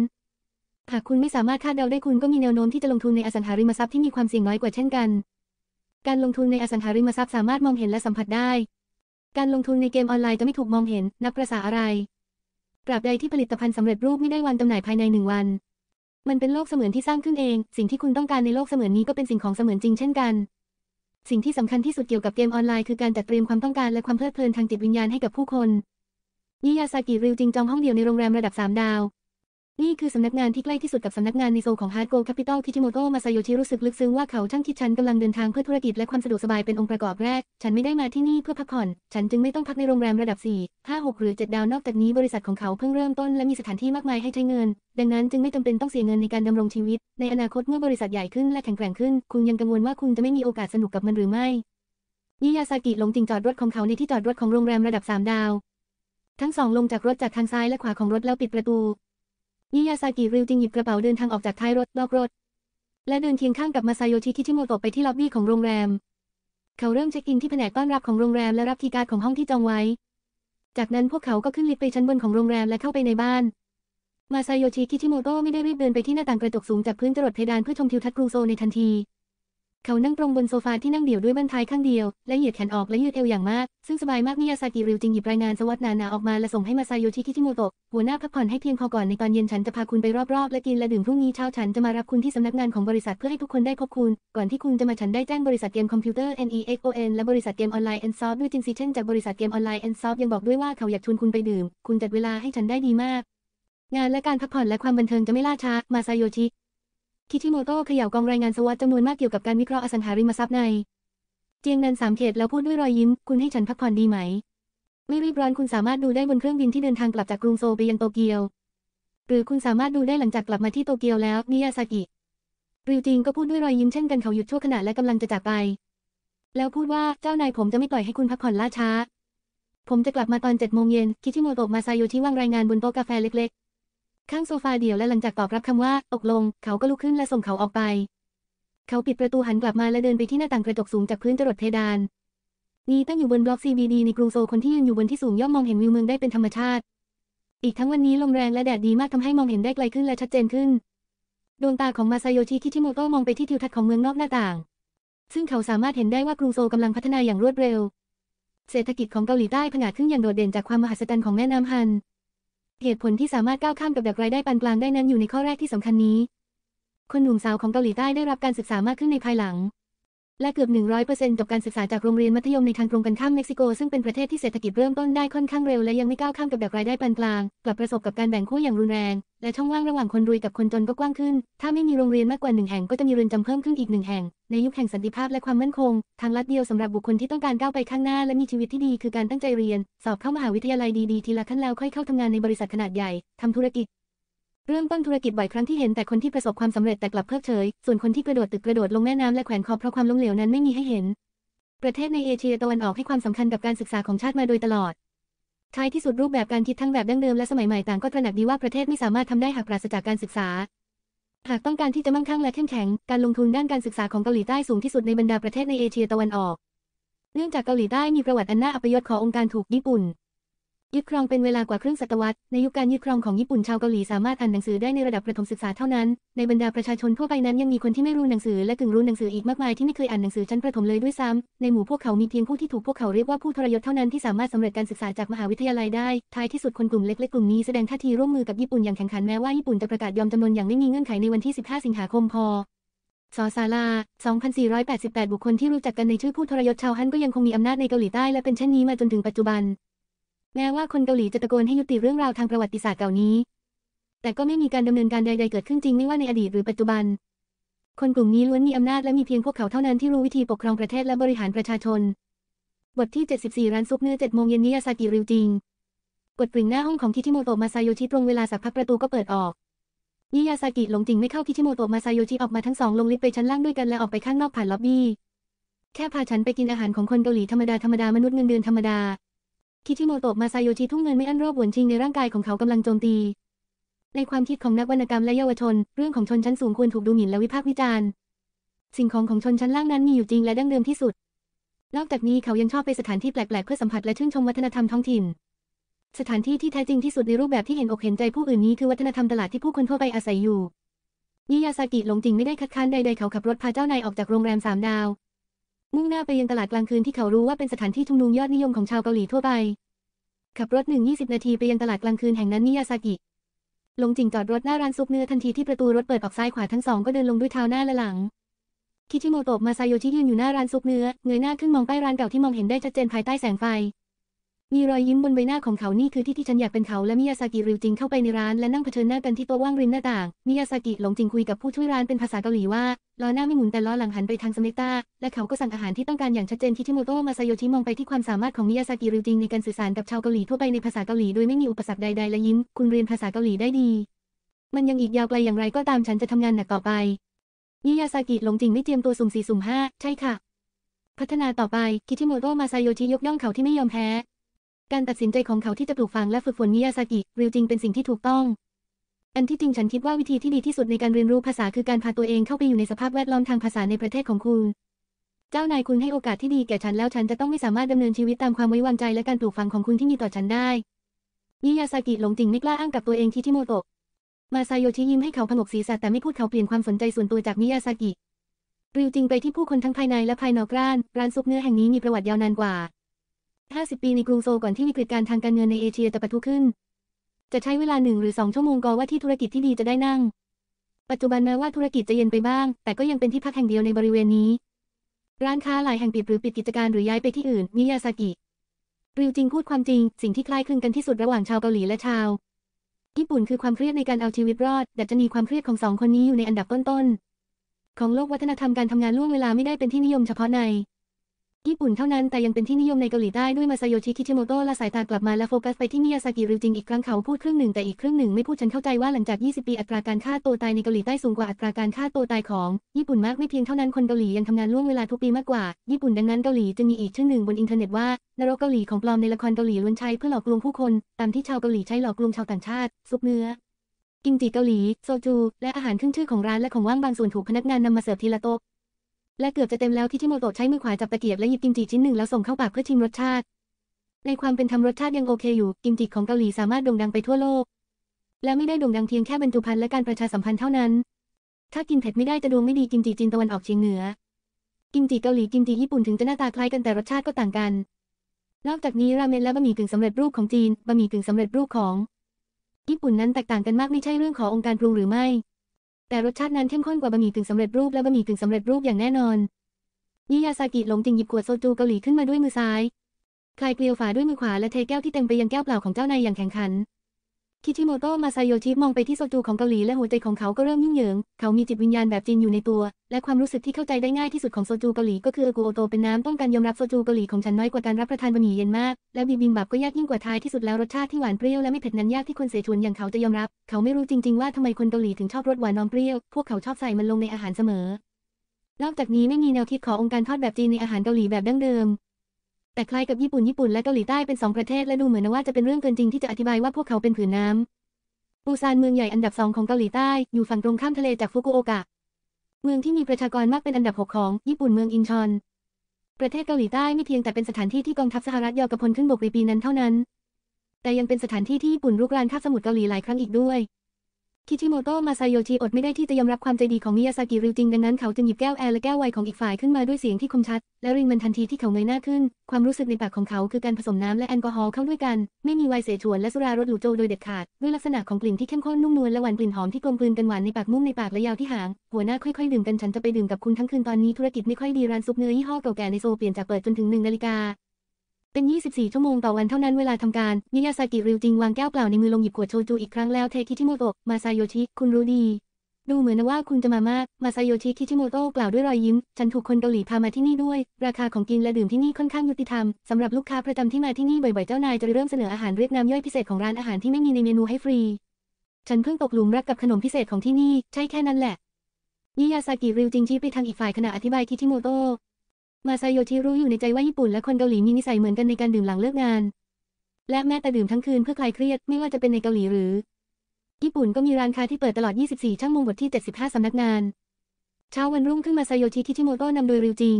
หากคุณไม่สามารถคาดเดาได้คุณก็มีแนวโน้มที่จะลงทุนในอสังหาริมทรัพย์ที่มีความเสี่ยงน้อยกว่าเช่นกัน การลงทุนในอสังหาริมทรัพย์สามารถมองเห็นและสัมผัสได้ การลงทุนในเกมออนไลน์จะไม่ถูกมองเห็นนับประสาอะไรตราบใดที่ผลิตภัณฑ์สำเร็จรูปไม่ได้วันจำหน่ายภายในหนึ่งวัน มันเป็นโลกเสมือนที่สร้างขึ้นเอง สิ่งที่คุณต้องการในโลกเสมือนนี้ก็เป็นสิ่งของเสมือนจริงเช่นกัน สิ่งที่สำคัญที่สุดเกี่ยวกับเกมออนไลน์คือการจัดเตรียมความต้องการและความเพลิดเพลินทางจิตวิญญาณให้กับผู้คน นิยาซากิริวจริงจองห้องเดียวในโรงแรมระดับ3ดาวนี่คือสำนักงานที่ใกล้ที่สุดกับสำนักงานในโซของฮาร์ดโกลแคปิตอลคิชิโมโตะ มาซาโยชิรู้สึกลึกซึ้งว่าเขาช่างคิดฉันกำลังเดินทางเพื่อธุรกิจและความสะดวกสบายเป็นองค์ประกอบแรก ฉันไม่ได้มาที่นี่เพื่อพักผ่อน ฉันจึงไม่ต้องพักในโรงแรมระดับ 4 5 6หรือ 7 ดาวนอกจากนี้ บริษัทของเขาเพิ่งเริ่มต้นและมีสถานที่มากมายให้ใช้เงิน ดังนั้นจึงไม่จำเป็นต้องเสียเงินในการดำรงชีวิต ในอนาคตเมื่อบริษัทใหญ่ขึ้น และแข็งแกร่งขึ้น คุณยังกังวลว่าคุณจะไม่มีโอกาสสนุกกับมันหรือไม่นิยาซากิลงจิงจอดรถของเขาในที่จอดรถของโรงแรมระดับ3ดาวทั้งสอง ลงจากรถจากทางซ้ายและขวาของรถแล้วปิดประตูนิยาซากิริวจึงหยิบกระเป๋าเดินทางออกจากท้ายรถลอกรถ และเดินเคียงข้างกับมาซาโยชิคิชิโมโตะไปที่ล็อบบี้ของโรงแรม เขาเริ่มเช็คอินที่แผนกต้อนรับของโรงแรมและรับคีย์การ์ดของห้องที่จองไว้ จากนั้นพวกเขาก็ขึ้นลิฟต์ไปชั้นบนของโรงแรมและเข้าไปในบ้านมาซาโยชิคิชิโมโตะไม่ได้รีบเดินไปที่หน้าต่างกระจกสูงจากพื้นจรดเพดานเพื่อชมทิวทัศน์กรุงโซในทันทีเขานั่งตรงบนโซฟาที่นั่งเดี่ยวด้วยบั้นท้ายข้างเดียวและเหยียดแขนออกและยืดเอวอย่างมาก ซึ่งสบายมากมิยาซากิริวจึงหยิบรายงานสวัสดนานาออกมาและส่งให้มาซาโยชิคิชิโมโตะหัวหน้าพักผ่อนให้เพียงพอก่อนในตอนเย็นฉันจะพาคุณไปรอบๆและกินและดื่มพรุ่งนี้เช้าฉันจะมารับคุณที่สำนักงานของบริษัทเพื่อให้ทุกคนได้พบคุณ ก่อนที่คุณจะมาฉันได้แจ้งบริษัทเกมคอมพิวเตอร์ NEXON และบริษัทเกมออนไลน์ e Nsoft ด้วยจินซีเช่นจากบริษัทเกมออนไลน์ e Nsoft ยังบอกด้วยว่าเขาอยากชวนคุณไปดื่ม คุณจัดเวลาให้ฉันได้ดีมาก งานและการพักผ่อนและความบันเทิงจะไม่ล่าช้ามาซาโยชิคิชิโมโตะเขย่ากองรายงานสวัสดจำนวนมากเกี่ยวกับการวิเคราะห์อสังหาริมทรัพย์ใน เจียงนันสามเขตแล้วพูดด้วยรอยยิ้ม คุณให้ฉันพักผ่อนดีไหมไม่รีบร้อนคุณสามารถดูได้บนเครื่องบินที่เดินทางกลับจากกรุงโซไปยังโตเกียว หรือคุณสามารถดูได้หลังจากกลับมาที่โตเกียวแล้ว มิยาซากิ ริวจิงก็พูดด้วยรอยยิ้มเช่นกันเขาหยุดชั่วขณะและกำลังจะจากไป แล้วพูดว่า เจ้านายผมจะไม่ปล่อยให้คุณพักผ่อนล่าช้า ผมจะกลับมาตอนเจ็ดโมงเย็นคิชิโมโตะมาซาโยชิวางรายงานบนโต๊ะกาแฟเล็กข้างโซฟาเดียวและหลังจากตอบรับคำว่าอกลงเขาก็ลุกขึ้นและส่งเขาออกไป เขาปิดประตูหันกลับมาและเดินไปที่หน้าต่างกระจกสูงจากพื้นจรดเพดาน นี่ตั้งอยู่บนบล็อก CBD ในกรุงโซลคนที่ยืนอยู่บนที่สูงย่อมมองเห็นวิวเมืองได้เป็นธรรมชาติ อีกทั้งวันนี้ลมแรงและแดดดีมากทำให้มองเห็นได้ไกลขึ้นและชัดเจนขึ้นดวงตาของมาไซโยชิคิชิโมโตะมองไปที่ทิวทัศน์ของเมืองนอกหน้าต่างซึ่งเขาสามารถเห็นได้ว่ากรุงโซลกำลังพัฒนาอย่างรวดเร็ว เศรษฐกิจของเกาหลีใต้ผงาดขึ้นอย่างโดดเด่นจากความมหัศจรรย์ของแม่น้ำฮันเหตุผลที่สามารถก้าวข้ามกับดักรายได้ปานกลางได้นั้นอยู่ในข้อแรกที่สำคัญนี้ คนหนุ่มสาวของเกาหลีใต้ได้รับการศึกษามากขึ้นในภายหลัง และเกือบ 100%จบการศึกษาจากโรงเรียนมัธยมในทางตรงกันข้ามเม็กซิโกซึ่งเป็นประเทศที่เศรษฐกิจเริ่มต้นได้ค่อนข้างเร็ว และยังไม่ก้าวข้ามกับดักรายได้ปานกลางกลับประสบกับการแบ่งขั้วอย่างรุนแรงและช่องว่างระหว่างคนรวยกับคนจนก็กว้างขึ้น ถ้าไม่มีโรงเรียนมากกว่าหนึ่งแห่งก็จะมีเรือนจำเพิ่มขึ้นอีกหนึ่งแห่ง ในยุคแห่งสันติภาพและความมั่นคง ทางลัดเดียวสำหรับบุคคลที่ต้องการก้าวไปข้างหน้าและมีชีวิตที่ดี คือการตั้งใจเรียน สอบเข้ามหาวิทยาลัยดีๆทีละขั้นแล้วค่อยเข้าทำงานในบริษัทขนาดใหญ่ทำธุรกิจ เรื่องต้นธุรกิจบ่อยครั้งที่เห็นแต่คนที่ประสบความสำเร็จแต่กลับเพิกเฉย ส่วนคนที่กระโดดตึกกระโดดลงแม่น้ำและแขวนคอเพราะความล้มเหลวนั้นไม่มีให้เห็น ประเทศในเอเชีย ตะวันออกให้ความสำคัญกับการศึกษาของชาติมาโดยตลอดท้ายที่สุดรูปแบบการคิดทั้งแบบดั้งเดิมและสมัยใหม่ต่างก็ตระหนักดีว่าประเทศไม่สามารถทำได้หากปราศจากการศึกษา หากต้องการที่จะมั่งคั่งและเข้มแข็งการลงทุนด้านการศึกษาของเกาหลีใต้สูงที่สุดในบรรดาประเทศในเอเชียตะวันออก เนื่องจากเกาหลีใต้มีประวัติอันน่าอัปยศขององค์การถูกญี่ปุ่นยึดครองเป็นเวลากว่าครึ่งศตวรรษ ในยุคการยึดครองของญี่ปุ่นชาวเกาหลีสามารถอ่านหนังสือได้ในระดับประถมศึกษาเท่านั้น ในบรรดาประชาชนทั่วไปนั้นยังมีคนที่ไม่รู้หนังสือและกึ่งรู้หนังสืออีกมากมายที่ไม่เคยอ่านหนังสือชั้นประถมเลยด้วยซ้ำ ในหมู่พวกเขา มีเพียงผู้ที่ถูกพวกเขาเรียกว่าผู้ทรยศเท่านั้นที่สามารถสำเร็จการศึกษาจากมหาวิทยาลัยได้ ท้ายที่สุดคนกลุ่มเล็กๆ กลุ่มนี้แสดงท่าทีร่วมมือกับญี่ปุ่นอย่างแข็งขันแม้ว่าญี่ปุ่นจะประกาศยอมจำนนอย่างไม่มีเงื่อนไขในวันที่ 15 สิงหาคมพซอซาลา2488 บุคคลที่รู้จักกันในชื่อผู้ทรยศชาวฮั่นก็ยังคงมีอำนาจในเกาหลีใต้และเป็นเช่นนี้มาจนถึงปัจจุบันแม้ว่าคนเกาหลีจะตะโกนให้ยุติเรื่องราวทางประวัติศาสตร์เก่านี้ แต่ก็ไม่มีการดำเนินการใดๆ เกิดขึ้นจริงไม่ว่าในอดีตหรือปัจจุบัน คนกลุ่มนี้ล้วนมีอำนาจและมีเพียงพวกเขาเท่านั้นที่รู้วิธีปกครองประเทศและบริหารประชาชน บทที่ 74 ร้านซุปเนื้อ7 โมงเย็นนิยาซากิริวจริงกดปริ่งหน้าห้องของคิทิโมโตะมาซาโยชิตรงเวลาสักพักประตูก็เปิดออกนิยาซากิหลงจริงไม่เข้าคิทิโมโตะมาซาโยชิออกมาทั้งสองลงลิฟต์ไปชั้นล่างด้วยกันและออกไปข้างนอกผ่านล็อบบี้แค่พาฉันไปกินอาหารของคนเกาหลีธรรมดาธรรมดามนุษย์เงินเดือนธรรมดาคิชิโมโตะมาซาโยชิทุ่งเงินไม่อั้นรอบหวนชิงในร่างกายของเขากำลังโจมตี ในความคิดของนักวรรณกรรมและเยาวชน เรื่องของชนชั้นสูงควรถูกดูหมิ่นและวิพากษ์วิจารณ์ สิ่งของของชนชั้นล่างนั้นมีอยู่จริงและดั้งเดิมที่สุด นอกจากนี้เขายังชอบไปสถานที่แปลก ๆเพื่อสัมผัสและชื่นชมวัฒนธรรมท้องถิ่น สถานที่ที่แท้จริงที่สุดในรูปแบบที่เห็นอกเห็นใจผู้อื่นนี้คือวัฒนธรรมตลาดที่ผู้คนทั่วไปอาศัยอยู่ยิยาซากิหลงจริงไม่ได้คัดค้านใด ๆ เขาขับรถพาเจ้านายออกจากโรงแรมสามดาวมุ่งหน้าไปยังตลาดกลางคืนที่เขารู้ว่าเป็นสถานที่ชุมนุมยอดนิยมของชาวเกาหลีทั่วไป ขับรถหนึ่งยี่สิบนาทีไปยังตลาดกลางคืนแห่งนั้นนิยาซากิ ลงจิงจอดรถหน้าร้านซุปเนื้อทันทีที่ประตูรถเปิดออกซ้ายขวาทั้งสองก็เดินลงด้วยเท้าหน้าและหลัง คิชิโมโตะ มาไซโยชิยืนอยู่หน้าร้านซุปเนื้อ เงยหน้าขึ้นมองป้ายร้านเก่าที่มองเห็นได้ชัดเจนภายใต้แสงไฟมีรอยยิ้มบนใบหน้าของเขา นี่คือที่ที่ฉันอยากเป็นเขา และมิยาซากิริวจิงเข้าไปในร้านและนั่งเผชิญหน้ากันที่โต๊ะว่างริมหน้าต่าง มิยาซากิหลงจิงคุยกับผู้ช่วยร้านเป็นภาษาเกาหลีว่าล้อหน้าไม่หมุนแต่ล้อหลังหันไปทางสเมกตาและเขาก็สั่งอาหารที่ต้องการอย่างชัดเจน คิชิโมโตะมาซาโยชิมองไปที่ความสามารถของมิยาซากิริวจิงในการสื่อสารกับชาวเกาหลีทั่วไปในภาษาเกาหลีโดยไม่มีอุปสรรคใดๆ และยิ้ม คุณเรียนภาษาเกาหลีได้ดี มันยังอีกยาวไกลอย่างไรก็ตามฉันจะทำงานหนักต่อไป มิยาซากิหลงจิงไม่เตรียมตัวสุ่มสี่สุ่มห้าใช่ค่ะ พัฒนาต่อไปคิชิโมโตะมาซาโยชิยกย่องเขาที่ไม่ยอมแพ้การตัดสินใจของเขาที่จะปลูกฝังและฝึกฝนมิยาซากิเรียวจริงเป็นสิ่งที่ถูกต้อง อันที่จริงฉันคิดว่าวิธีที่ดีที่สุดในการเรียนรู้ภาษาคือการพาตัวเองเข้าไปอยู่ในสภาพแวดล้อมทางภาษาในประเทศของคุณ เจ้านายคุณให้โอกาสที่ดีแก่ฉันแล้วฉันจะต้องไม่สามารถดำเนินชีวิตตามความไว้วางใจและการปลูกฝังของคุณที่มีต่อฉันได้มิยาซากิหลงจริงไม่กล้าอ้างกับตัวเองที่ทิโมโตะมาไซโยชิยิ้มให้เขาผงกศีรษะแต่ไม่พูดเขาเปลี่ยนความสนใจส่วนตัวจากมิยาซากิ ริวจริงไปที่ผู้คนทั้งภายในและภายนอกร้านร้านซุปเนื้อแห่งนี้มีประวัติยาวนานกว่า50 ปี ในกรุงโซลก่อนที่วิกฤตการทางการเงินในเอเชียจะปะทุขึ้น จะใช้เวลาหนึ่งหรือสองชั่วโมงก็ว่าที่ธุรกิจที่ดีจะได้นั่ง ปัจจุบันแม้ว่าธุรกิจจะเย็นไปบ้าง แต่ก็ยังเป็นที่พักแห่งเดียวในบริเวณนี้ ร้านค้าหลายแห่งปิดหรือปิดกิจการหรือย้ายไปที่อื่นมิยาซากิ ริวจริงพูดความจริง สิ่งที่คล้ายคลึงกันที่สุดระหว่างชาวเกาหลีและชาวญี่ปุ่นคือความเครียดในการเอาชีวิตรอดดัชนีความเครียดของสองคนนี้อยู่ในอันดับต้น ๆ ของโลกวัฒนธรรมการทำงานล่วงเวลาไม่ได้เป็นที่นิยมเฉพาะในญี่ปุ่นเท่านั้นแต่ยังเป็นที่นิยมในเกาหลีใต้ด้วยมาซาโยชิ คิชิโมโตะละสายตากลับมาและโฟกัสไปที่มิยาซากิริวจริงอีกครั้งเขาพูดครึ่งหนึ่งแต่อีกครึ่งหนึ่งไม่พูดฉันเข้าใจว่าหลังจาก 20 ปีอัตราการฆ่าตัวตายในเกาหลีใต้สูงกว่าอัตราการฆ่าตัวตายของญี่ปุ่นมากไม่เพียงเท่านั้นคนเกาหลียังทำงานล่วงเวลาทุกปีมากกว่าญี่ปุ่นดังนั้นเกาหลีจึงมีอีกชื่อหนึ่งบนอินเทอร์เน็ตว่า นรกเกาหลีของปลอมในละครเกาหลีล้วนใช้เพื่อหลอกลวงผู้คน ตามที่ชาวเกาหลีใช้หลอกลวงชาวต่างชาติซุปเนื้อกิมจิเกาหลีโซจูและอาหารขึ้นชื่อของร้านและของว่างบางส่วนถูกพนักงานนำมาเสิร์ฟทีละโต๊ะและเกือบจะเต็มแล้วที่ทิโมโตะใช้มือขวาจับตะเกียบและหยิบกิมจิชิ้นหนึ่งแล้วส่งเข้าปากเพื่อชิมรสชาติ ในความเป็นธรรมรสชาติยังโอเคอยู่ กิมจิของเกาหลีสามารถโด่งดังไปทั่วโลก และไม่ได้โด่งดังเพียงแค่บรรจุภัณฑ์และการประชาสัมพันธ์เท่านั้น ถ้ากินเผ็ดไม่ได้จะดวงไม่ดีกิมจิจีนตะวันออกเฉียงเหนือ กิมจิเกาหลีกิมจิญี่ปุ่นถึงจะหน้าตาคล้ายกันแต่รสชาติก็ต่างกัน นอกจากนี้ราเมนและบะหมี่กึ่งสำเร็จรูปของจีนบะหมี่กึ่งสำเร็จรูปของ ญี่ปุ่นนั้นแตกต่างกันมากไม่ใช่เรื่องขององค์การปรุงหรือไม่แต่รสชาตินั้นเข้มข้นกว่าบะหมี่กึ่งสำเร็จรูปและบะหมี่กึ่งสำเร็จรูปอย่างแน่นอน ยิยาซากิหลงจิงหยิบขวดโซจูเกาหลีขึ้นมาด้วยมือซ้าย คลายเกลียวฝาด้วยมือขวาและเทแก้วที่เต็มไปยังแก้วเปล่าของเจ้านายอย่างแข็งขันคิชิโมโตะมาไซโยชิมองไปที่ โซจูของเกาหลีและหัวใจของเขาก็เริ่มยุ่งเหยิงเขามีจิตวิญญาณแบบจีนอยู่ในตัว และความรู้สึกที่เข้าใจได้ง่ายที่สุดของโซจูเกาหลี ก็คืออากูโอโตเป็นน้ำต้องการยอมรับโซจูเกาหลีของฉันน้อยกว่าการรับประทานบะหมี่เย็นมาก และบีบิมบับก็ยากยิ่งกว่าท้ายที่สุดแล้วรสชาติที่หวานเปรี้ยวและไม่เผ็ดนั้นยากที่คนเสฉวนอย่างเขาจะยอมรับ เขาไม่รู้จริง ๆว่าทำไมคนเกาหลีถึงชอบรสหวานนอมเปรี้ยวพวกเขาชอบใส่มันลงในอาหารเสมอนอกจากนี้ไม่มีแนวคิดขององค์การทอดแบบจีนในอาหารเกาหลีแบบดั้งเดิมแต่คล้ายกับญี่ปุ่นญี่ปุ่นและเกาหลีใต้เป็นสองประเทศและดูเหมือนว่าจะเป็นเรื่องเกินจริงที่จะอธิบายว่าพวกเขาเป็นผืนน้ำปูซานเมืองใหญ่อันดับสองของเกาหลีใต้อยู่ฝั่งตรงข้ามทะเลจากฟุกุโอกะเมืองที่มีประชากรมากเป็นอันดับหกของญี่ปุ่นเมืองอินชอนประเทศเกาหลีใต้ไม่เพียงแต่เป็นสถานที่ที่กองทัพสหรัฐยอกระพลขึ้นบกในปีนั้นเท่านั้นแต่ยังเป็นสถานที่ที่ญี่ปุ่นรุกรานคาบสมุทรเกาหลีหลายครั้งอีกด้วยคิชิโมโตะมาไซโยชิอดไม่ได้ที่จะยอมรับความใจดีของมิยาซากิริวจริงดังนั้นเขาจึงหยิบแก้วแอร์และแก้วไวน์ของอีกฝ่ายขึ้นมาด้วยเสียงที่คมชัด และริงมันทันทีที่เขาเงยหน้าขึ้น ความรู้สึกในปากของเขาคือการผสมน้ำและแอลกอฮอล์เข้าด้วยกัน ไม่มีไวน์เสฉวนและสุรารสหรูโจโดยเด็ดขาด ด้วยลักษณะของกลิ่นที่เข้มข้นนุ่มนวลและหวานกลิ่นหอมที่กลมกลืนกันหวานในปากมุ่มในปากและยาวที่หางหัวหน้าค่อยๆดื่มกันฉันจะไปดื่มกับคุณทั้งคืนตอนนี้ธุรกิจไม่ค่อยดีร้านซุปเนื้อยี่ห้อเก่าแก่ในโซเปลี่ยนจากเปิดจนถึงหนึ่งนาฬิกาเป็น 24 ชั่วโมงต่อวันเท่านั้นเวลาทำการมิยาซากิริวจิง วางแก้วเปล่าในมือลงหยิบขวดโชจูอีกครั้งแล้วเทคิชิโมโตะ มาซาโยชิ คุณรู้ดี ดูเหมือนว่าคุณจะมามาก มาซาโยชิ คิชิโมโตะกล่าวด้วยรอยยิ้ม ฉันถูกคนเกาหลีพามาที่นี่ด้วย ราคาของกินและดื่มที่นี่ค่อนข้างยุติธรรมสำหรับลูกค้าประจำที่มาที่นี่บ่อยๆ เจ้านายจะเริ่มเสนออาหารเรียกน้ำย่อยพิเศษของร้านอาหารที่ไม่มีในเมนูให้ฟรี ฉันเพิ่งตกหลุมรักกับขนมพิเศษของที่นี่ใช่แค่นั้นแหละมิยาซากิริวจิงชี้ไปทางอีกฝ่ายขณะอธิบายคิชิโมโตะมาไซโยชิรู้อยู่ในใจว่าญี่ปุ่นและคนเกาหลีมีนิสัยเหมือนกันในการดื่มหลังเลิกงาน และแม้แต่ดื่มทั้งคืนเพื่อคลายเครียดไม่ว่าจะเป็นในเกาหลีหรือ ญี่ปุ่นก็มีร้านค้าที่เปิดตลอด 24 ชั่วโมงบทที่ 75 สำนักงาน เช้าวันรุ่งขึ้นมาไซโยชิคิชิโมโตะนำโดยริวจิง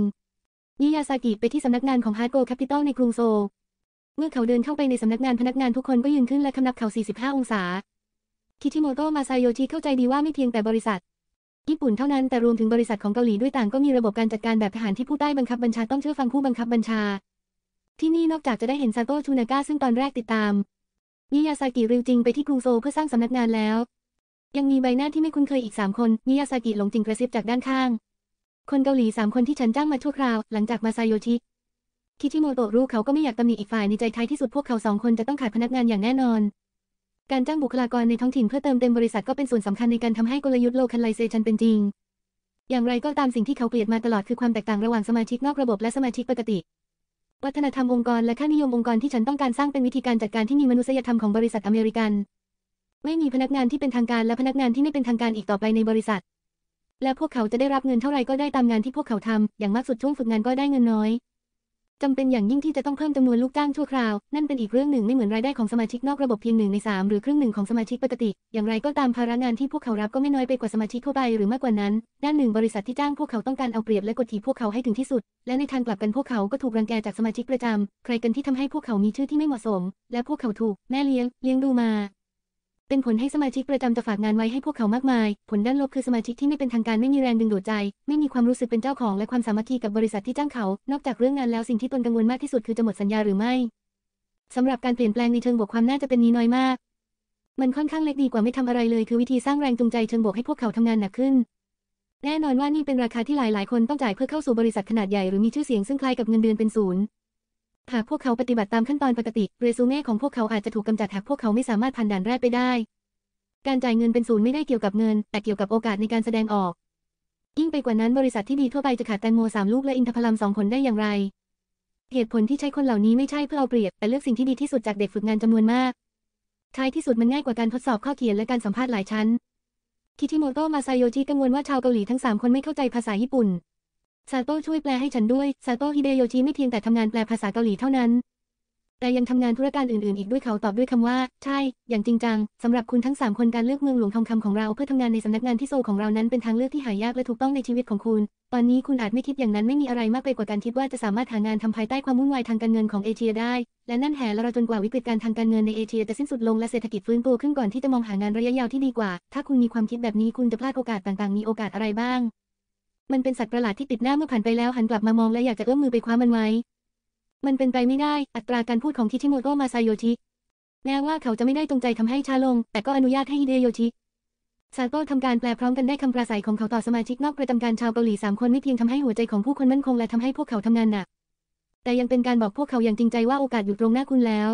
ยิยาซากิไปที่สำนักงานของฮาร์ดโกแคปิตอลในกรุงโซลเมื่อเขาเดินเข้าไปในสำนักงานพนักงานทุกคนก็ยืนขึ้นและคำนับเขา 45 องศาคิชิโมโตะมาไซโยชิเข้าใจดีว่าไม่เพียงแต่บริษัทญี่ปุ่นเท่านั้นแต่รวมถึงบริษัทของเกาหลีด้วยต่างก็มีระบบการจัดการแบบทหารที่ผู้ใต้บังคับบัญชาต้องเชื่อฟังผู้บังคับบัญชา ที่นี่นอกจากจะได้เห็นซาโต้ชูนากะซึ่งตอนแรกติดตามมิยาซากิริวจิงไปที่กรุงโซเพื่อสร้างสำนักงานแล้ว ยังมีใบหน้าที่ไม่คุ้นเคยอีกสามคนมิยาซากิหลงจิงกระซิบจากด้านข้าง คนเกาหลีสามคนที่ฉันจ้างมาชั่วคราว หลังจากมาซาโยชิคิชิโมโตะรู้เขาก็ไม่อยากตำหนิอีกฝ่ายในใจท้ายที่สุดพวกเขาสองคนจะต้องขาดพนักงานอย่างแน่นอนการจ้างบุคลากรในท้องถิ่นเพื่อเติมเต็มบริษัทก็เป็นส่วนสำคัญในการทำให้กลยุทธ์โลคัลไลเซชันเป็นจริง อย่างไรก็ตามสิ่งที่เขาเกลียดมาตลอดคือความแตกต่างระหว่างสมาชิกนอกระบบและสมาชิกปกติ วัฒนธรรมองค์กรและค่านิยมองค์กรที่ฉันต้องการสร้างเป็นวิธีการจัดการที่มีมนุษยธรรมของบริษัทอเมริกัน ไม่มีพนักงานที่เป็นทางการและพนักงานที่ไม่เป็นทางการอีกต่อไปในบริษัท และพวกเขาจะได้รับเงินเท่าไรก็ได้ตามงานที่พวกเขาทำ อย่างมากสุดช่วงฝึกงานก็ได้เงินน้อยจำเป็นอย่างยิ่งที่จะต้องเพิ่มจำนวนลูกจ้างชั่วคราว นั่นเป็นอีกเรื่องหนึ่งไม่เหมือนรายได้ของสมาชิกนอกระบบเพียงหนึ่งในสามหรือครึ่งหนึ่งของสมาชิกปกติ อย่างไรก็ตามภาระงานที่พวกเขารับก็ไม่น้อยไปกว่าสมาชิกทั่วไปหรือมากกว่านั้น ด้านหนึ่งบริษัทที่จ้างพวกเขาต้องการเอาเปรียบและกดขี่พวกเขาให้ถึงที่สุด และในทางกลับกันพวกเขาก็ถูกรังแกจากสมาชิกประจำใครกันที่ทำให้พวกเขามีชื่อที่ไม่เหมาะสม และพวกเขาถูก แม่เลี้ยงเลี้ยงดูมาเป็นผลให้สมาชิกประจำจะฝากงานไว้ให้พวกเขามากมาย ผลด้านลบคือสมาชิกที่ไม่เป็นทางการไม่มีแรงดึงดูดใจ ไม่มีความรู้สึกเป็นเจ้าของและความสามัคคีกับบริษัทที่จ้างเขา นอกจากเรื่องงานแล้วสิ่งที่ตนกังวลมากที่สุดคือจะหมดสัญญาหรือไม่ สำหรับการเปลี่ยนแปลงในเชิงบวกความน่าจะเป็นนี้น้อยมาก มันค่อนข้างเล็กดีกว่าไม่ทำอะไรเลยคือวิธีสร้างแรงจูงใจเชิงบวกให้พวกเขาทำงานหนักขึ้น แน่นอนว่านี่เป็นราคาที่หลายๆคนต้องจ่ายเพื่อเข้าสู่บริษัทขนาดใหญ่หรือมีชื่อเสียงซึ่งคล้ายกับเงินเดือนเป็นศูนย์หากพวกเขาปฏิบัติตามขั้นตอนปกติเรซูเม่ของพวกเขาอาจจะถูกกำจัดหากพวกเขาไม่สามารถผ่านด่านแรกไปได้ การจ่ายเงินเป็นศูนย์ไม่ได้เกี่ยวกับเงิน แต่เกี่ยวกับโอกาสในการแสดงออก ยิ่งไปกว่านั้นบริษัทที่ดีทั่วไปจะขาดแตงโมสามลูกและอินทผลัมสองผลได้อย่างไร เหตุผลที่ใช้คนเหล่านี้ไม่ใช่เพื่อเอาเปรียบ แต่เลือกสิ่งที่ดีที่สุดจากเด็กฝึกงานจำนวนมากท้ายที่สุดมันง่ายกว่าการทดสอบข้อเขียนและการสัมภาษณ์หลายชั้นคิทิโมโตะมาไซโยชิกังวลว่าชาวเกาหลีทั้งสามคนไม่เข้าใจภาษาญี่ปุ่นซาโต้ช่วยแปลให้ฉันด้วยซาโต้ฮิเดโยชิไม่เพียงแต่ทำงานแปลภาษาเกาหลีเท่านั้น แต่ยังทำงานธุรการอื่นๆอีกด้วยเขาตอบด้วยคำว่า ใช่ อย่างจริงจัง สำหรับคุณทั้ง 3 คนการเลือกเมืองหลวงทองคำของเรา เพื่อทำงานในสำนักงานที่โซของเรานั้นเป็นทางเลือกที่หายากและถูกต้องในชีวิตของคุณ ตอนนี้คุณอาจไม่คิดอย่างนั้นไม่มีอะไรมากไปกว่าการคิดว่าจะสามารถหางานทำภายใต้ความวุ่นวายทางการเงินของเอเชียได้ และนั่นแห่เราจนกว่าวิกฤตการทางการเงินในเอเชียจะสิ้นสุดลงและเศรษฐกิจฟื้นตัวขึ้นก่อนที่จะมองหางานระยะยาวที่ดีกว่า ถ้าคุณมีความคิดแบบนี้คุณจะพลาดโอกาสต่างๆมีโอกาสอะไรบ้างมันเป็นสัตว์ประหลาดที่ติดหน้าเมื่อผ่านไปแล้วหันกลับมามองและอยากจะเอื้อมมือไปคว้ามันไว้ มันเป็นไปไม่ได้อัตราการพูดของคิชิโมโตะมาไซโยชิแม้ว่าเขาจะไม่ได้ตรงใจทำให้ชาลง แต่ก็อนุญาตให้ฮิเดโยชิซาโต้ทำการแปลพร้อมกันได้คำปราศัยของเขาต่อสมาชิกนอกประจำการชาวเกาหลีสามคนไม่เพียงทำให้หัวใจของผู้คนมั่นคงและทำให้พวกเขาทำงานหนัก แต่ยังเป็นการบอกพวกเขาอย่างจริงใจว่าโอกาสอยู่ตรงหน้าคุณแล้ว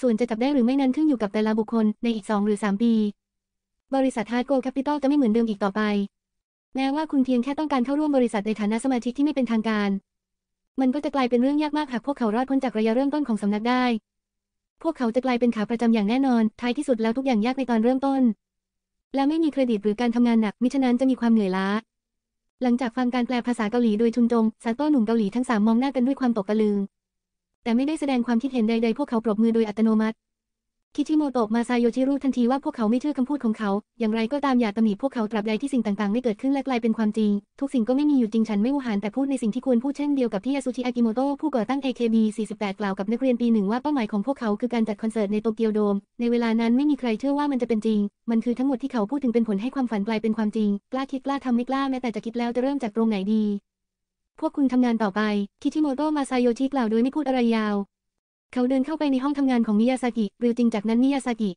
ส่วนจะจับได้หรือไม่นั้นขึ้นอยู่กับแต่ละบุคคลในอีกสองหรือสามปี บริษัทฮาร์ดโกลแคปิตอลจะไม่เหมือนเดิมอีกต่อไปแม้ว่าคุณเพียงแค่ต้องการเข้าร่วมบริษัทในฐานะสมาชิกที่ไม่เป็นทางการ มันก็จะกลายเป็นเรื่องยากมากหากพวกเขารอดพ้นจากระยะเริ่มต้นของสำนักได้ พวกเขาจะกลายเป็นขาประจำอย่างแน่นอน ท้ายที่สุดแล้วทุกอย่างยากในตอนเริ่มต้น และไม่มีเครดิตหรือการทำงานหนัก มิฉะนั้นจะมีความเหนื่อยล้า หลังจากฟังการแปลภาษาเกาหลีโดยชุนจงซาโต้หนุ่มเกาหลีทั้งสามมองหน้ากันด้วยความตกตะลึง แต่ไม่ได้แสดงความคิดเห็นใดๆ พวกเขาปรบมือโดยอัตโนมัติคิชิโมโตะมาซาโยชิรุทันทีว่าพวกเขาไม่เชื่อคำพูดของเขา อย่างไรก็ตามอย่าตำหนิพวกเขาตราบใดที่สิ่งต่างๆไม่เกิดขึ้นและกลายเป็นความจริงทุกสิ่งก็ไม่มีอยู่จริงฉันไม่อุหานแต่พูดในสิ่งที่ควรพูดเช่นเดียวกับที่ยาสุชิอากิโมโตะผู้ก่อตั้ง AKB 48กล่าวกับนักเรียนปีหนึ่งว่าเป้าหมายของพวกเขาคือการจัดคอนเสิร์ตในโตเกียวโดม ในเวลานั้นไม่มีใครเชื่อว่ามันจะเป็นจริง มันคือทั้งหมดที่เขาพูดถึงเป็นผลให้ความฝันกลายเป็นความจริงกล้าคิดกล้าทำไม่กล้าแม้แต่จะคิดแล้วจะเริ่มจากตรงไหนดีพวกคุณทำงานต่อไปคิชิโมโตะมาซาโยชิกล่าวโดยไม่พูดอะไรยาวเขาเดินเข้าไปในห้องทำงานของมิยาซากิ ริวจิง จากนั้นมิยาซากิ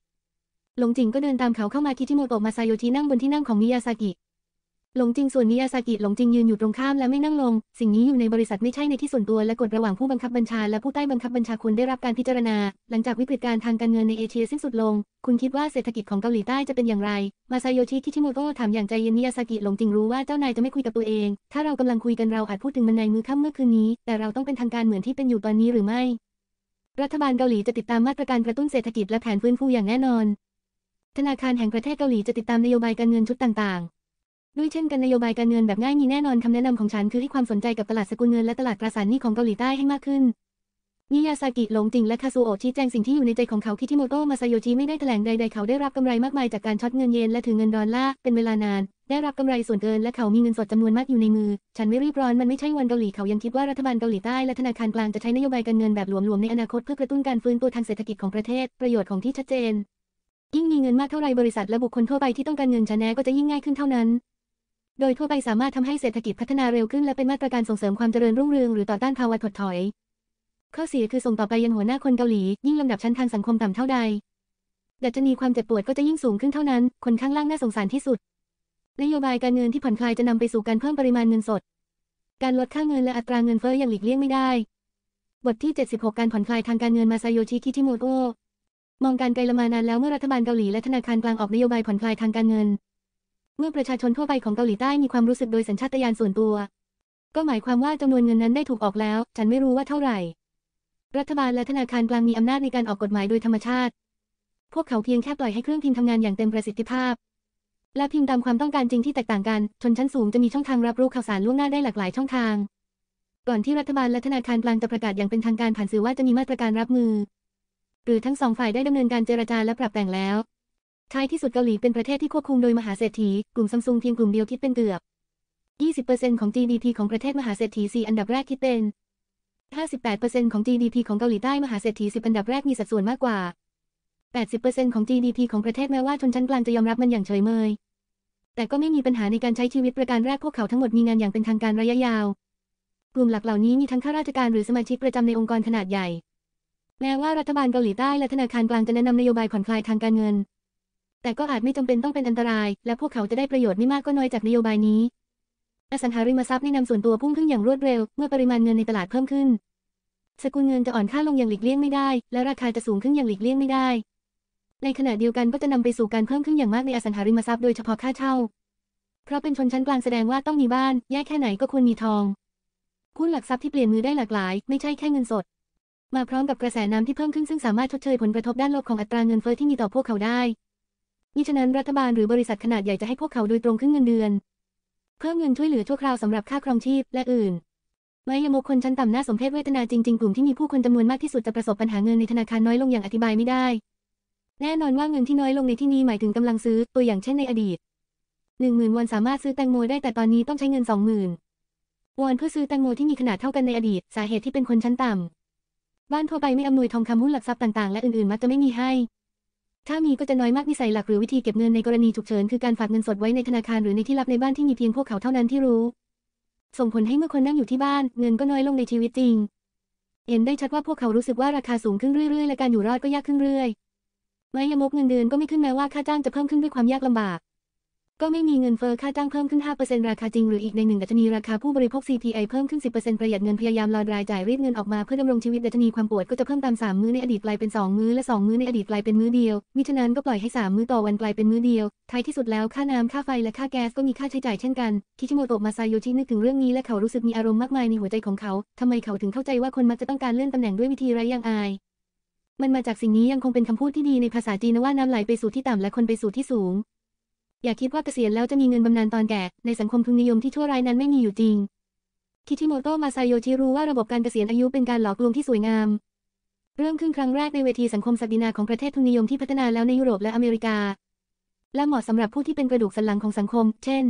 หลงจิงก็เดินตามเขาเข้ามาคิทิโมโตะมาซาโยชิ นั่งบนที่นั่งของมิยาซากิหลงจิงส่วนมิยาซากิหลงจิงยืนอยู่ตรงข้ามและไม่นั่งลง สิ่งนี้อยู่ในบริษัทไม่ใช่ในที่ส่วนตัวและกฎระหว่างผู้บังคับบัญชา และผู้ใต้บังคับบัญชาควรได้รับการพิจารณา หลังจากวิกฤตการทางการเงินในเอเชียสิ้นสุดลง คุณคิดว่าเศรษฐกิจของเกาหลีใต้จะเป็นอย่างไร มาซาโยชิคิชิโมโตะถามอย่างใจเย็น มิยาซากิหลงจิงรู้ว่าเจ้านายจะไม่คุยกับตัวเอง ถ้าเรากำลังคุยกันเราอาจพูดถึงมันในมือค่ำเมื่อคืนนี้ แต่เราต้องเป็นทางการเหมือนที่เป็นอยู่ตอนนี้หรือไม่รัฐบาลเกาหลีจะติดตามมาตรการกระตุ้นเศรษฐกิจและแผนฟื้นฟูอย่างแน่นอน ธนาคารแห่งประเทศเกาหลีจะติดตามนโยบายการเงินชุดต่างๆ ด้วยเช่นกันนโยบายการเงินแบบง่ายมีแน่นอนคำแนะนำของฉันคือให้ความสนใจกับตลาดสกุลเงินและตลาดตราสารหนี้ของเกาหลีใต้ให้มากขึ้นนิยาซากิหลงจริงและคาซูโอชี้แจงสิ่งที่อยู่ในใจของเขาคิทิโมโตะมาซาโยชิไม่ได้แถลงใดๆเขาได้รับกำไรมากมายจากการช็อตเงินเยนและถือเงินดอลลาร์เป็นเวลานานได้รับกำไรส่วนเกินและเขามีเงินสดจำนวนมากอยู่ในมือ ฉันไม่รีบร้อน มันไม่ใช่วันเกาหลีเขายังคิดว่า รัฐบาลเกาหลีใต้และธนาคารกลางจะใช้นโยบายการเงินแบบหลวมๆในอนาคตเพื่อกระตุ้นการฟื้นตัวทางเศรษฐกิจของประเทศประโยชน์ของที่ชัดเจน ยิ่งมีเงินมากเท่าไรบริษัทและบุคคลทั่วไปที่ต้องการเงินชนะก็จะยิ่งง่ายขึ้นเท่านั้น โดยทั่วไปสามารถทำให้เศรษฐกิจพัฒนาเร็วขึ้นและเป็นมาตรการส่งเสริมความเจริญรุ่งเรืองหรือต่อต้านภาวะถดถอย ข้อเสียคือส่งต่อไปยังหัวหน้าคนเกาหลี ยิ่งลำดับชั้นทางสังคมต่ำเท่าใดดัชนีความเจ็บปวดก็จะยิ่งสูงขึ้นเท่านั้น คนข้างล่างน่าสงสารที่สุดนโยบายการเงินที่ผ่อนคลายจะนำไปสู่การเพิ่มปริมาณเงินสด การลดค่าเงิน และอัตราเงินเฟ้ออย่างหลีกเลี่ยงไม่ได้ บทที่ 76 การผ่อนคลายทางการเงินมาซาโยชิคิทิโมโตะมองการไกละมานานแล้วเมื่อรัฐบาลเกาหลีและธนาคารกลางออกนโยบายผ่อนคลายทางการเงิน เมื่อประชาชนทั่วไปของเกาหลีใต้มีความรู้สึกโดยสัญชาตญาณส่วนตัว ก็หมายความว่าจำนวนเงินนั้นได้ถูกออกแล้ว ฉันไม่รู้ว่าเท่าไหร่ รัฐบาลและธนาคารกลางมีอำนาจในการออกกฎหมายโดยธรรมชาติ พวกเขาเพียงแค่ปล่อยให้เครื่องพิมพ์ทำงานอย่างเต็มประสิทธิภาพและพิมพ์ตามความต้องการจริงที่แตกต่างกัน ชนชั้นสูงจะมีช่องทางรับรู้ข่าวสารล่วงหน้าได้หลากหลายช่องทาง ก่อนที่รัฐบาลและธนาคารกลางจะประกาศอย่างเป็นทางการผ่านสื่อว่าจะมีมาตรการรับมือ หรือทั้งสองฝ่ายได้ดำเนินการเจรจาและปรับแต่งแล้วท้ายที่สุดเกาหลีเป็นประเทศที่ควบคุมโดยมหาเศรษฐีกลุ่มซัมซุงเพียงกลุ่มเดียวคิดเป็นเกือบ 20%ของ GDP ของประเทศมหาเศรษฐี4อันดับแรกคิดเป็น 58%ของ GDP ของเกาหลีใต้มหาเศรษฐี10 อันดับแรกมีสัดส่วนมากกว่า80%ของ GDP ของประเทศแม้ว่าชนชั้นกลางจะยอมรับมันอย่างเฉยเมย แต่ก็ไม่มีปัญหาในการใช้ชีวิตประการแรกพวกเขาทั้งหมดมีงานอย่างเป็นทางการระยะยาว กลุ่มหลักเหล่านี้มีทั้งข้าราชการหรือสมาชิกประจำในองค์กรขนาดใหญ่ แม้ว่ารัฐบาลเกาหลีใต้และธนาคารกลางจะแนะนำนโยบายผ่อนคลายทางการเงิน แต่ก็อาจไม่จำเป็นต้องเป็นอันตราย และพวกเขาจะได้ประโยชน์ไม่มากก็น้อยจากนโยบายนี้ อสังหาริมทรัพย์ในนาส่วนตัวพุ่งขึ้นอย่างรวดเร็ว เมื่อปริมาณเงินในตลาดเพิ่มขึ้น สกุลเงินจะอ่อนค่าลงอย่างหลีกเลี่ยงไม่ได้ และราคาจะสูงขึ้นอย่างหลีกเลี่ยงไม่ได้ในขณะเดียวกันก็จะนำไปสู่การเพิ่มขึ้นอย่างมากในอสังหาริมทรัพย์โดยเฉพาะค่าเช่า เพราะเป็นชนชั้นกลางแสดงว่าต้องมีบ้าน แย่แค่ไหนก็ควรมีทองหุ้นหลักทรัพย์ที่เปลี่ยนมือได้หลากหลาย ไม่ใช่แค่เงินสด มาพร้อมกับกระแสน้ำที่เพิ่มขึ้นซึ่งสามารถชดเชยผลกระทบด้านลบของอัตราเงินเฟ้อที่มีต่อพวกเขาได้นี่ฉะนั้นรัฐบาลหรือบริษัทขนาดใหญ่จะให้พวกเขาโดยตรงขึ้นเงินเดือน เพิ่มเงินช่วยเหลือชั่วคราวสำหรับค่าครองชีพและอื่น ไม่ยมกคนชั้นต่ำน่าสมเพชเวทนาจริงๆกลุ่มที่มีผู้คนจำนวนมากที่สุดจะประสบปัญหาเงินในธนาคารน้อยลงอย่างอธิบายไม่ได้แน่นอนว่าเงินที่น้อยลงในที่นี้หมายถึงกำลังซื้อ ตัวอย่างเช่นในอดีต หนึ่งหมื่นวอนสามารถซื้อแตงโมได้แต่ตอนนี้ต้องใช้เงินสองหมื่นวอนเพื่อซื้อแตงโมที่มีขนาดเท่ากันในอดีตสาเหตุที่เป็นคนชั้นต่ำบ้านทั่วไปไม่อำนวยทองคำหุ้นหลักทรัพย์ต่างๆ และอื่นๆมักจะไม่มีให้ ถ้ามีก็จะน้อยมากนิสัยหลักหรือวิธีเก็บเงินในกรณีฉุกเฉินคือการฝากเงินสดไว้ในธนาคารหรือในที่ลับในบ้านที่มีเพียงพวกเขาเท่านั้นที่รู้ ส่งผลให้เมื่อคนนั่งอยู่ที่บ้าน เงินก็น้อยลงในชีวิตจริง เห็นได้ชัดว่าพวกเขารู้สึกว่าราคาสูงขึ้นเรื่อยๆและการอยู่รอดก็ยากขึ้นเรื่อยๆไม่ยมกเงินเดือนก็ไม่ขึ้นแม้ว่าค่าจ้างจะเพิ่มขึ้นด้วยความยากลำบาก ก็ไม่มีเงินเฟอ้อค่าจ้างเพิ่มขึ้น 5%ราคาจริงหรืออีกในหนึ่งดัชนีราคาผู้บริโภค CPI เพิ่มขึ้น 10%ประหยัดเงินพยายามลดรายจ่ายรีดเงินออกมาเพื่อดำรงชีวิตดัชนีความปวดก็จะเพิ่มตาม3มื้อในอดีตกลายเป็น2มื้อและ2มื้อในอดีตกลายเป็นมื้อเดียวมิฉะนั้นก็ปล่อยให้3มื้อต่อวันกลายเป็นมื้อเดียวท้ายที่สุดแล้วค่าน้ำค่าไฟและค่าแก๊สก็มีค่าใช้จ่ายเช่นกัน คิชิโมโตะมาซาโยชินึกถึงเรื่องนี้และเขารู้สึกมีอารมณ์มากมายในหัวใจของเขาทำไมเขาถึงเข้าใจว่าคนมักจะต้องการเลื่อนตำแหน่งด้วยวิธีไร้ยางอายมันมาจากสิ่งนี้ยังคงเป็นคำพูดที่ดีในภาษาจีนว่าน้ำไหลไปสู่ที่ต่ำและคนไปสู่ที่สูง อย่าคิดว่าเกษียณแล้วจะมีเงินบำนาญตอนแก่ในสังคมทุนนิยมที่ชั่วร้ายนั้นไม่มีอยู่จริงคิชิโมโตะมาไซโยชิรู้ว่าระบบการเกษียณอายุเป็นการหลอกลวงที่สวยงาม เริ่มขึ้นครั้งแรกในเวทีสังคมศักดินาของประเทศทุนนิยมที่พัฒนาแล้วในยุโรปและอเมริกา และเหมาะสำหรับผู้ที่เป็นกระดูกสันหลังของสังคม เช่น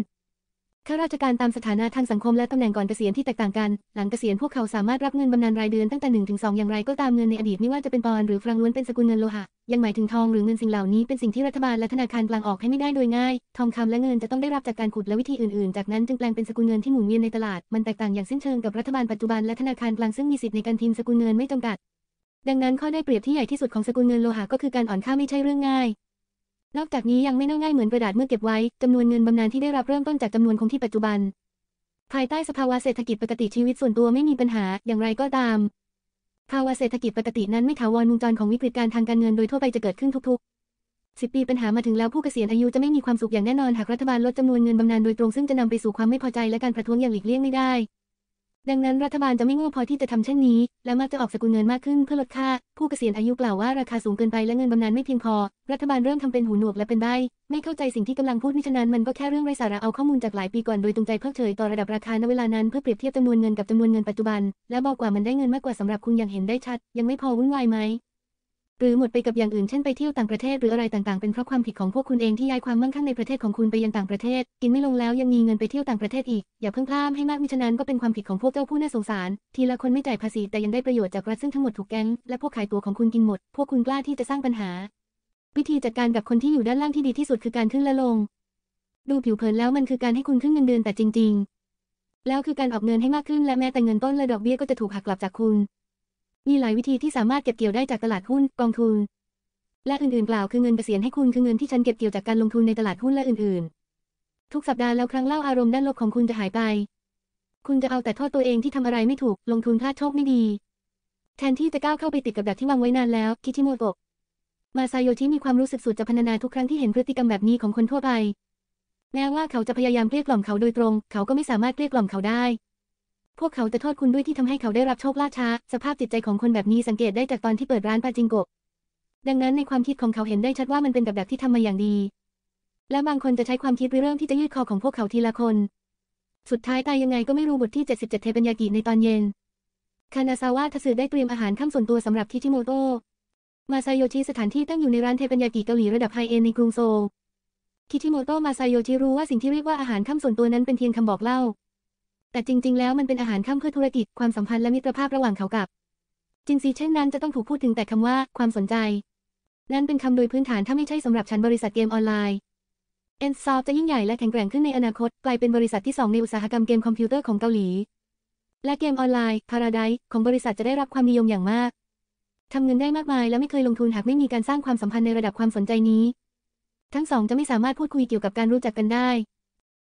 ข้าราชการตามสถานะทางสังคมและตำแหน่งก่อนเกษียณที่แตกต่างกัน หลังเกษียณพวกเขาสามารถรับเงินบำนาญรายเดือนตั้งแต่1ถึงสอย่างไรก็ตามเงินในอดีตไม่ว่าจะเป็นปอนหรือฟรังล้วนเป็นสกุลเงินโลหะ ยังหมายถึงทองหรือเงินสิ่งเหล่านี้เป็นสิ่งที่รัฐบาลและธนาคารกลางออกให้ไม่ได้โดยง่าย ทองคำและเงินจะต้องได้รับจากการขุดและวิธีอื่นๆจากนั้นจึงแปลงเป็นสกุลเงินที่หมุนเวียนในตลาด มันแตกต่างอย่างสิ้นเชิงกับรัฐบาลปัจจุบันและธนาคารกลางซึ่งมีสิทธิในการพิมพ์สกุลเงินไม่จำกัด ดังนั้นข้อได้เปรียบที่ใหญ่ที่สุดของสกุลเงินโลหะก็คือการอ่อนค่าไม่ใช่เรื่องง่ายนอกจากนี้ยังไม่น่าง่ายเหมือนกระดาษเมื่อเก็บไว้จำนวนเงินบำนาญที่ได้รับเริ่มต้นจากจำนวนคงที่ปัจจุบัน ภายใต้สภาวะเศรษฐกิจปกติชีวิตส่วนตัวไม่มีปัญหาอย่างไรก็ตาม ภาวะเศรษฐกิจปกตินั้นไม่ถาวรวงจรของวิกฤตการทางการเงินโดยทั่วไปจะเกิดขึ้นทุกๆ 10 ปี ปัญหามาถึงแล้วผู้เกษียณอายุจะไม่มีความสุขอย่างแน่นอนหากรัฐบาลลดจำนวนเงินบำนาญโดยตรงซึ่งจะนำไปสู่ความไม่พอใจและการประท้วงอย่างหลีกเลี่ยงไม่ได้ดังนั้นรัฐบาลจะไม่งง่พอที่จะทำเช่นนี้ และมักจะออกสกุลเงินมากขึ้นเพื่อลดค่า ผู้เกษียณอายุกล่าวว่าราคาสูงเกินไปและเงินบำนาญไม่เพียงพอ รัฐบาลเริ่มทำเป็นหูหนวกและเป็นใบไม่เข้าใจสิ่งที่กำลังพูดนิฉะนั้นมันก็แค่เรื่องไร้สาระเอาข้อมูลจากหลายปีก่อน โดยตรงใจเพิกเฉยต่อระดับราคาณเวลานั้นเพื่อเปรียบเทียบจำนวนเงินกับจำนวนเงินปัจจุบัน และบอกว่ามันได้เงินมากกว่าสำหรับคุณอย่างเห็นได้ชัด ยังไม่พอวุ่นวายไหมหรือหมดไปกับอย่างอื่นเช่นไปเที่ยวต่างประเทศหรืออะไรต่างๆ เป็นเพราะความผิดของพวกคุณเองที่ย้ายความมั่งคั่งในประเทศของคุณไปยังต่างประเทศ กินไม่ลงแล้วยังมีเงินไปเที่ยวต่างประเทศอีกอย่าเพิ่งพลาดให้มากมิฉะนั้นก็เป็นความผิดของพวกเจ้าผู้น่าสงสาร ทีละคนไม่จ่ายภาษีแต่ยังได้ประโยชน์จากรัฐซึ่งทั้งหมดถูกแก๊งและพวกขายตั๋วของคุณกินหมด พวกคุณกล้าที่จะสร้างปัญหา วิธีจัดการกับคนที่อยู่ด้านล่างที่ดีที่สุดคือการขึ้นและลง ดูผิวเผินแล้วมันคือการให้คุณขึ้นเงินเดือนแต่จริงๆ แล้วคือการออกเงินให้มากขึ้นและแม้แต่เงินต้นและดอกเบี้ยก็จะถูกหักกลับจากคุณมีหลายวิธีที่สามารถเก็บเกี่ยวได้จากตลาดหุ้น กองทุน และอื่นๆกล่าวคือเงินเกษียณให้คุณคือเงินที่ฉันเก็บเกี่ยวจากการลงทุนในตลาดหุ้นและอื่นๆ ทุกสัปดาห์แล้วครั้งเล่าอารมณ์ด้านลบของคุณจะหายไป คุณจะเอาแต่โทษตัวเองที่ทำอะไรไม่ถูกลงทุนพลาดโชคไม่ดี แทนที่จะก้าวเข้าไปติดกับดักที่วางไว้นานแล้ว คิชิโมโกะมาซาโยชิมีความรู้สึกสุดจะพรรณนาทุกครั้งที่เห็นพฤติกรรมแบบนี้ของคนทั่วไปแม้ว่าเขาจะพยายามเกลี้ยกล่อมเขาโดยตรง เขาก็ไม่สามารถเกลี้ยกล่อมเขาได้พวกเขาจะโทษคุณด้วยที่ทำให้เขาได้รับโชคลาาช้าสภาพจิตใจของคนแบบนี้สังเกตได้จากตอนที่เปิดร้านปาจิงโกะดังนั้นในความคิดของเขาเห็นได้ชัดว่ามันเป็นแบบที่ทำมาอย่างดี และบางคนจะใช้ความคิดริเริ่มที่จะยืดคอของพวกเขาทีละคน สุดท้ายตายยังไงก็ไม่รู้บทที่ 77 เทปัญญากิในตอนเย็น คานาซาวะทัได้เตรียมอาหารข้ามส่วนตัวสำหรับคิชิโมโตะ มาไซโยชิสถานที่ตั้งอยู่ในร้านเทปัญญากิเกาหลีระดับไฮเอ็นในกรุงโซลคิชิโมโตะมาไซโยชิรู้ว่าสิ่งที่เรียกว่าอาหารข้ามส่วนตัวนั้นเป็นเพียงคำบอกเล่าแต่จริง ๆ แล้วมันเป็นอาหารข้ามเพื่อธุรกิจความสัมพันธ์และมิตรภาพระหว่างเขากับ จินซีเช่น นั้นจะต้องถูกพูดถึงแต่คำว่าความสนใจ นั่นเป็นคำโดยพื้นฐานถ้าไม่ใช่สำหรับชั้นบริษัทเกมออนไลน์เอ็นซอฟจะยิ่งใหญ่และแข็งแกร่งขึ้นในอนาคตกลายเป็นบริษัทที่ 2 ในอุตสาหกรรมเกมคอมพิวเตอร์ของเกาหลีและเกมออนไลน์พาราไดของบริษัทจะได้รับความนิยมอย่างมากทำเงินได้มากมาย และไม่เคยลงทุนหากไม่มีการสร้างความสัมพันธ์ในระดับความสนใจนี้ ทั้งสองจะไม่สามารถพูดคุยเกี่ยวกับการรู้จักกันได้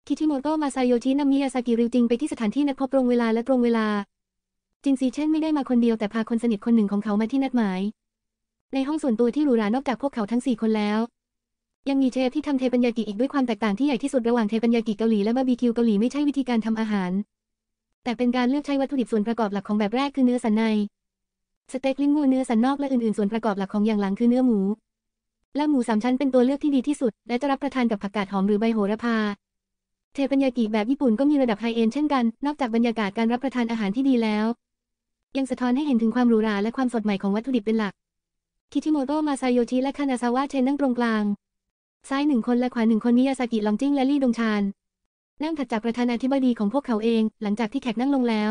คิชิโมโตะมาซาโยชินำมิยาซากิริวจิงไปที่สถานที่นัดพบตรงเวลาและตรงเวลา จินซีเช่นไม่ได้มาคนเดียวแต่พาคนสนิทคนหนึ่งของเขามาที่นัดหมาย ในห้องส่วนตัวที่หรูหรานอกจากพวกเขาทั้งสี่คนแล้ว ยังมีเชฟที่ทำเทปัญญากิอีกด้วยความแตกต่างที่ใหญ่ที่สุด ระหว่างเทปัญญากิเกาหลีและบาร์บีคิวเกาหลีไม่ใช่วิธีการทำอาหาร แต่เป็นการเลือกใช้วัตถุดิบส่วนประกอบหลักของแบบแรกคือเนื้อสันใน สเต็กลิ้นงูเนื้อสันนอกและอื่น ๆ ส่วนประกอบหลักของอย่างหลังคือเนื้อหมู และหมูสามชั้นเป็นตัวเลือกที่ดีที่สุดและจะรับประทานกับผักกาดหอมหรือใบโหระพาเทปัญญากิแบบญี่ปุ่นก็มีระดับไฮเอนเช่นกัน นอกจากบรรยากาศการรับประทานอาหารที่ดีแล้ว ยังสะท้อนให้เห็นถึงความหรูหราและความสดใหม่ของวัตถุดิบเป็นหลัก คิชิโมโตะมาซาโยชิ และ คานาซาวะเชนนั่งตรงกลาง ซ้ายหนึ่งคนและขวาหนึ่งคนมิยาซากิ ลองจิ้งและลี่ดงชาน นั่งถัดจากประธานาธิบดีของพวกเขาเอง หลังจากที่แขกนั่งลงแล้ว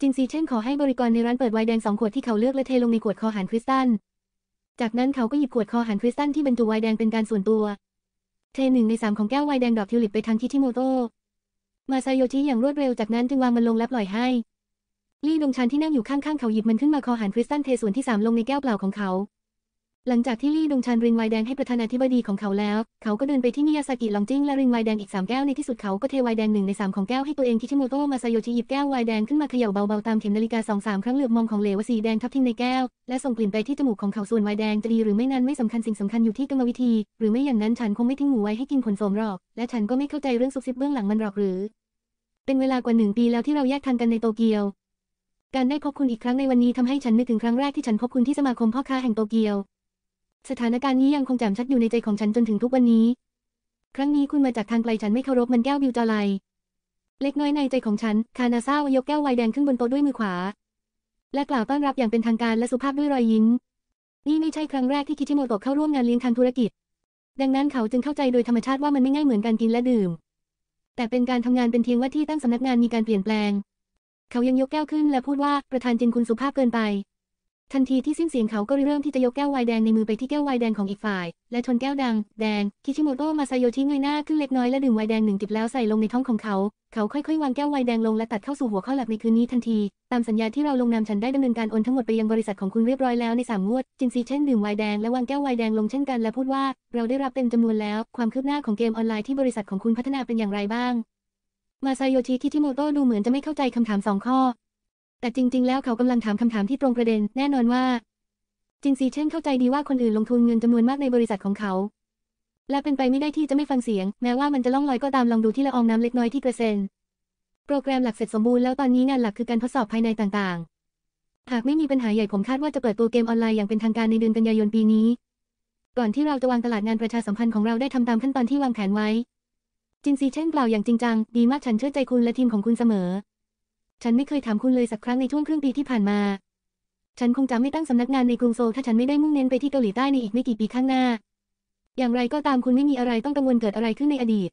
จินซีเช่นขอให้บริกรในร้านเปิดไวน์แดงสองขวดที่เขาเลือกและเทลงในขวดคอหานคริสตัล จากนั้นเขาก็หยิบขวดคอหานคริสตัลที่บรรจุไวน์แดงเป็นการส่วนตัวเทหนึ่งในสามของแก้วไวน์แดงดอกทิวลิปไปทางคิชิโมโตะมาไซโยชิอย่างรวดเร็วจากนั้นจึงวางมันลงและปล่อยให้ ลี่ดงชันที่นั่งอยู่ข้างๆ เขาหยิบมันขึ้นมาคอหันคริสตัลเท ส่วนที่สามลงในแก้วเปล่าของเขาหลังจากที่ลี่ดงชันรินไวน์แดงให้ประธานาธิบดีของเขาแล้ว เขาก็เดินไปที่มิยาซากิลองจิ้งและรินไวน์แดงอีก 3 แก้ว ในที่สุดเขาก็เทไวน์แดงหนึ่งใน 3 ของแก้วให้ตัวเองคิชิโมโตะมาซาโยชิหยิบแก้วไวน์แดงขึ้นมาเขย่าเบาๆตามเข็มนาฬิกาสองสามครั้งเหลือบมองของเหลวสีแดงทับทิ้งในแก้ว และส่งกลิ่นไปที่จมูกของเขาส่วนไวน์แดงจะดีหรือไม่นั้นไม่สำคัญสิ่งสำคัญอยู่ที่กรรมวิธี หรือไม่อย่างนั้นฉันคงไม่ทิ้งหมูไว้ให้กินผลสมหรอก และฉันก็ไม่เข้าใจเรื่องซุบซิบเบื้องหลังมันหรอกหรือ เป็นเวลากว่าหนึ่งปีแล้วที่เราแยกทางกันในโตเกียวการได้พบคุณอีกครั้งในวันนี้ทำให้ฉันนึกถึงครั้งแรกที่ฉันพบคุณที่สมาคมพ่อค้าแห่งโตเกียวสถานการณ์นี้ยังคงจำชัดอยู่ในใจของฉันจนถึงทุกวันนี้ ครั้งนี้คุณมาจากทางไกลฉันไม่เคารพมันแก้วบิวจาไลเล็กน้อยในใจของฉัน คานาซาวยกแก้วไวน์แดงขึ้นบนโต๊ะด้วยมือขวา และกล่าวต้อนรับอย่างเป็นทางการและสุภาพด้วยรอยยิ้ม นี่ไม่ใช่ครั้งแรกที่คิชิโมโตะเข้าร่วมงานเลี้ยงทางธุรกิจ ดังนั้นเขาจึงเข้าใจโดยธรรมชาติว่ามันไม่ง่ายเหมือนการกินและดื่ม แต่เป็นการทำงานเป็นเพียงว่าที่ตั้งสำนักงานมีการเปลี่ยนแปลง เขายังยกแก้วขึ้น และพูดว่าประธานจินคุณสุภาพเกินไปทันทีที่สิ้นเสียงเขาก็เริ่มที่จะยกแก้วไวน์แดงในมือไปที่แก้วไวน์แดงของอีกฝ่าย และชนแก้วดัง แดง คิชิโมโตะ มาไซโยชิเงยหน้าขึ้นเล็กน้อยและดื่มไวน์แดงหนึ่งจิบแล้วใส่ลงในท้องของเขา เขาค่อยๆวางแก้วไวน์แดงลงและตัดเข้าสู่หัวข้อหลักในคืนนี้ทันที ตามสัญญาที่เราลงนามฉันได้ดำเนินการโอนทั้งหมดไปยังบริษัทของคุณเรียบร้อยแล้วในสามงวด จินซีเช่นดื่มไวน์แดงและวางแก้วไวน์แดงลงเช่นกันและพูดว่า เราได้รับเต็มจำนวนแล้วความคืบหน้าของเกมออนไลน์ที่บริษัทของคุณพัฒนาเป็นอย่างไรบ้างมาซโยชิคิชิโมโตะดูเหมือนจะไม่เข้าใจคำถามสองข้อแต่จริงๆแล้วเขากำลังถามคำถามที่ตรงประเด็นแน่นอนว่า จินซีเช่นเข้าใจดีว่าคนอื่นลงทุนเงินจำนวนมากในบริษัทของเขา และเป็นไปไม่ได้ที่จะไม่ฟังเสียง แม้ว่ามันจะล่องลอยก็ตามลองดูที่ละอองน้ำเล็กน้อยที่เปอร์เซ็นโปรแกรมหลักเสร็จสมบูรณ์แล้วตอนนี้งานหลักคือการทดสอบภายในต่างๆหากไม่มีปัญหาใหญ่ผมคาดว่าจะเปิดตัวเกมออนไลน์อย่างเป็นทางการในเดือนกันยายนปีนี้ ก่อนที่เราจะวางตลาดงานประชาสัมพันธ์ของเราได้ทำตามขั้นตอนที่วางแผนไว้จินซีเช่นกล่าวอย่างจริงจังดีมากฉันเชื่อใจคุณและทีมของคุณเสมอฉันไม่เคยถามคุณเลยสักครั้งในช่วงครึ่งปีที่ผ่านมา ฉันคงจะไม่ตั้งสำนักงานในกรุงโซลถ้าฉันไม่ได้มุ่งเน้นไปที่เกาหลีใต้ในอีกไม่กี่ปีข้างหน้า อย่างไรก็ตามคุณไม่มีอะไรต้องกังวลเกิดอะไรขึ้นในอดีต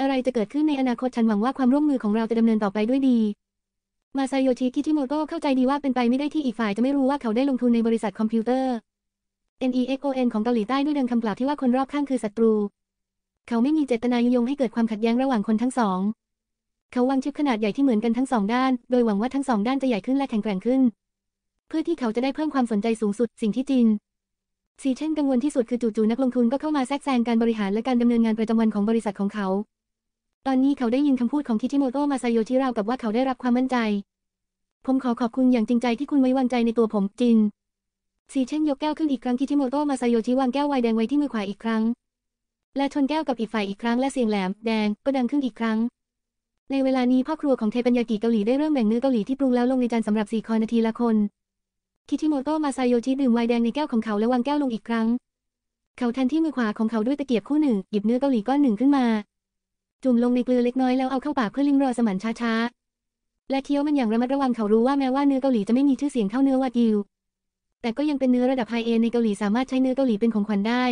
อะไรจะเกิดขึ้นในอนาคตฉันหวังว่าความร่วมมือของเราจะดำเนินต่อไปด้วยดี มาซาโยชิคิชิโมโตะเข้าใจดีว่าเป็นไปไม่ได้ที่อีกฝ่ายจะไม่รู้ว่าเขาได้ลงทุนในบริษัทคอมพิวเตอร์ NEXON ของเกาหลีใต้ด้วยดังคำกล่าวที่ว่าคนรอบข้างคือศัตรู เขาไม่มีเจตนายุยงให้เกิดความขัดแย้งระหว่างคนทั้งสองเขาวางชิปขนาดใหญ่ที่เหมือนกันทั้งสองด้านโดยหวังว่าทั้งสองด้านจะใหญ่ขึ้นและแข็งแกร่งขึ้น เพื่อที่เขาจะได้เพิ่มความสนใจสูงสุดสิ่งที่จินซีเช่นกังวลที่สุดคือจู่ๆนักลงทุนก็เข้ามาแทรกแซงการบริหารและการดำเนินงานประจำวันของบริษัทของเขา ตอนนี้เขาได้ยินคำพูดของคิชิโมโตะมาไซโยชิราวกับว่าเขาได้รับความมั่นใจผมขอขอบคุณอย่างจริงใจที่คุณไว้วางใจในตัวผมจินซีเช่นยกแก้วขึ้นอีกครั้งคิชิโมโตะมาไซโยชิวางแก้วไวน์แดงไว้ที่มือขวาอีกครั้งและชนแก้วกับอีกฝ่ายอีกครั้งและเสียงแหลมแดงก็ดังขึ้นอีกครั้งในเวลานี้พ่อครัวของเทปัญญากิเกาหลีได้เริ่มแบ่งเนื้อเกาหลีที่ปรุงแล้วลงในจานสำหรับสี่คนนาทีละคน คิชิโมโตะมาไซโยชิดื่มไวน์แดงในแก้วของเขาและวางแก้วลงอีกครั้ง เขาทันที่มือขวาของเขาด้วยตะเกียบคู่หนึ่ง หยิบเนื้อเกาหลีก้อนหนึ่งขึ้นมา จุ่มลงในเกลือเล็กน้อยแล้วเอาเข้าปากเพื่อลิ้มรอสมันช้าๆและเคี้ยวมันอย่างระมัดระวังเขารู้ว่าแม้ว่าเนื้อเกาหลีจะไม่มีชื่อเสียงเท่าเนื้อวากิว แต่ก็ยังเป็นเนื้อระดับไฮเอในเกาหลี สามารถใช้เนื้อเกาหลีเป็นของขวัญได้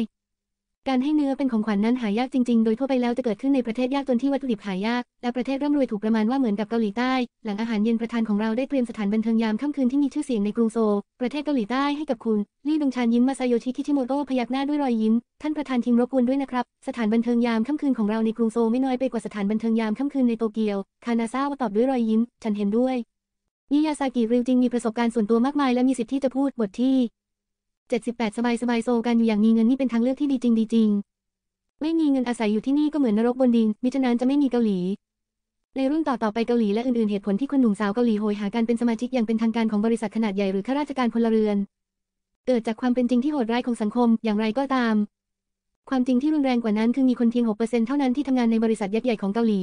การให้เนื้อเป็นของขวัญนนั้นหายากจริงๆ โดยทั่วไปแล้วจะเกิดขึ้นในประเทศยากจนที่วัตถุดิบหายากและประเทศร่ำรวยถูกประมาณว่าเหมือนกับเกาหลีใต้หลังอาหารเย็นประธานของเราได้เตรียมสถานบันเทิงยามค่ำคืนที่มีชื่อเสียงในกรุงโซลประเทศเกาหลีใต้ให้กับคุณลี่ดงชานยิ้มมาไซโยชิคิชิโมโตะพยักหน้าด้วยรอยยิ้มท่านประธานทีมรบกวนด้วยนะครับสถานบันเทิงยามค่ำคืนของเราในกรุงโซลไม่น้อยไปกว่าสถานบันเทิงยามค่ำคืนในโตเกียวคานาซาวตอบด้วยรอยยิ้ม ฉันเห็นด้วยนิยาซากิริวจริงมีประสบการณ์ส่วนตัวมากมายและมีสิทธิ์ที่จะพูดบทที่78สบายสบายโซกันอยู่อย่างมีเงินนี่เป็นทางเลือกที่ดีจริงดีจริง ไม่มีเงินอาศัยอยู่ที่นี่ก็เหมือนนรกบนดิน มิฉะนั้นจะไม่มีเกาหลี ในรุ่นต่อต่อไปเกาหลีและอื่นๆเหตุผลที่คนหนุ่มสาวเกาหลี โหยหาการเป็นสมาชิกอย่างเป็นทางการของบริษัทขนาดใหญ่หรือข้าราชการพลเรือน เกิดจากความเป็นจริงที่โหดร้ายของสังคมอย่างไรก็ตาม ความจริงที่รุนแรงกว่านั้นคือมีคนเพียง6%เท่านั้นที่ทำงานในบริษัทยักษ์ใหญ่ของเกาหลี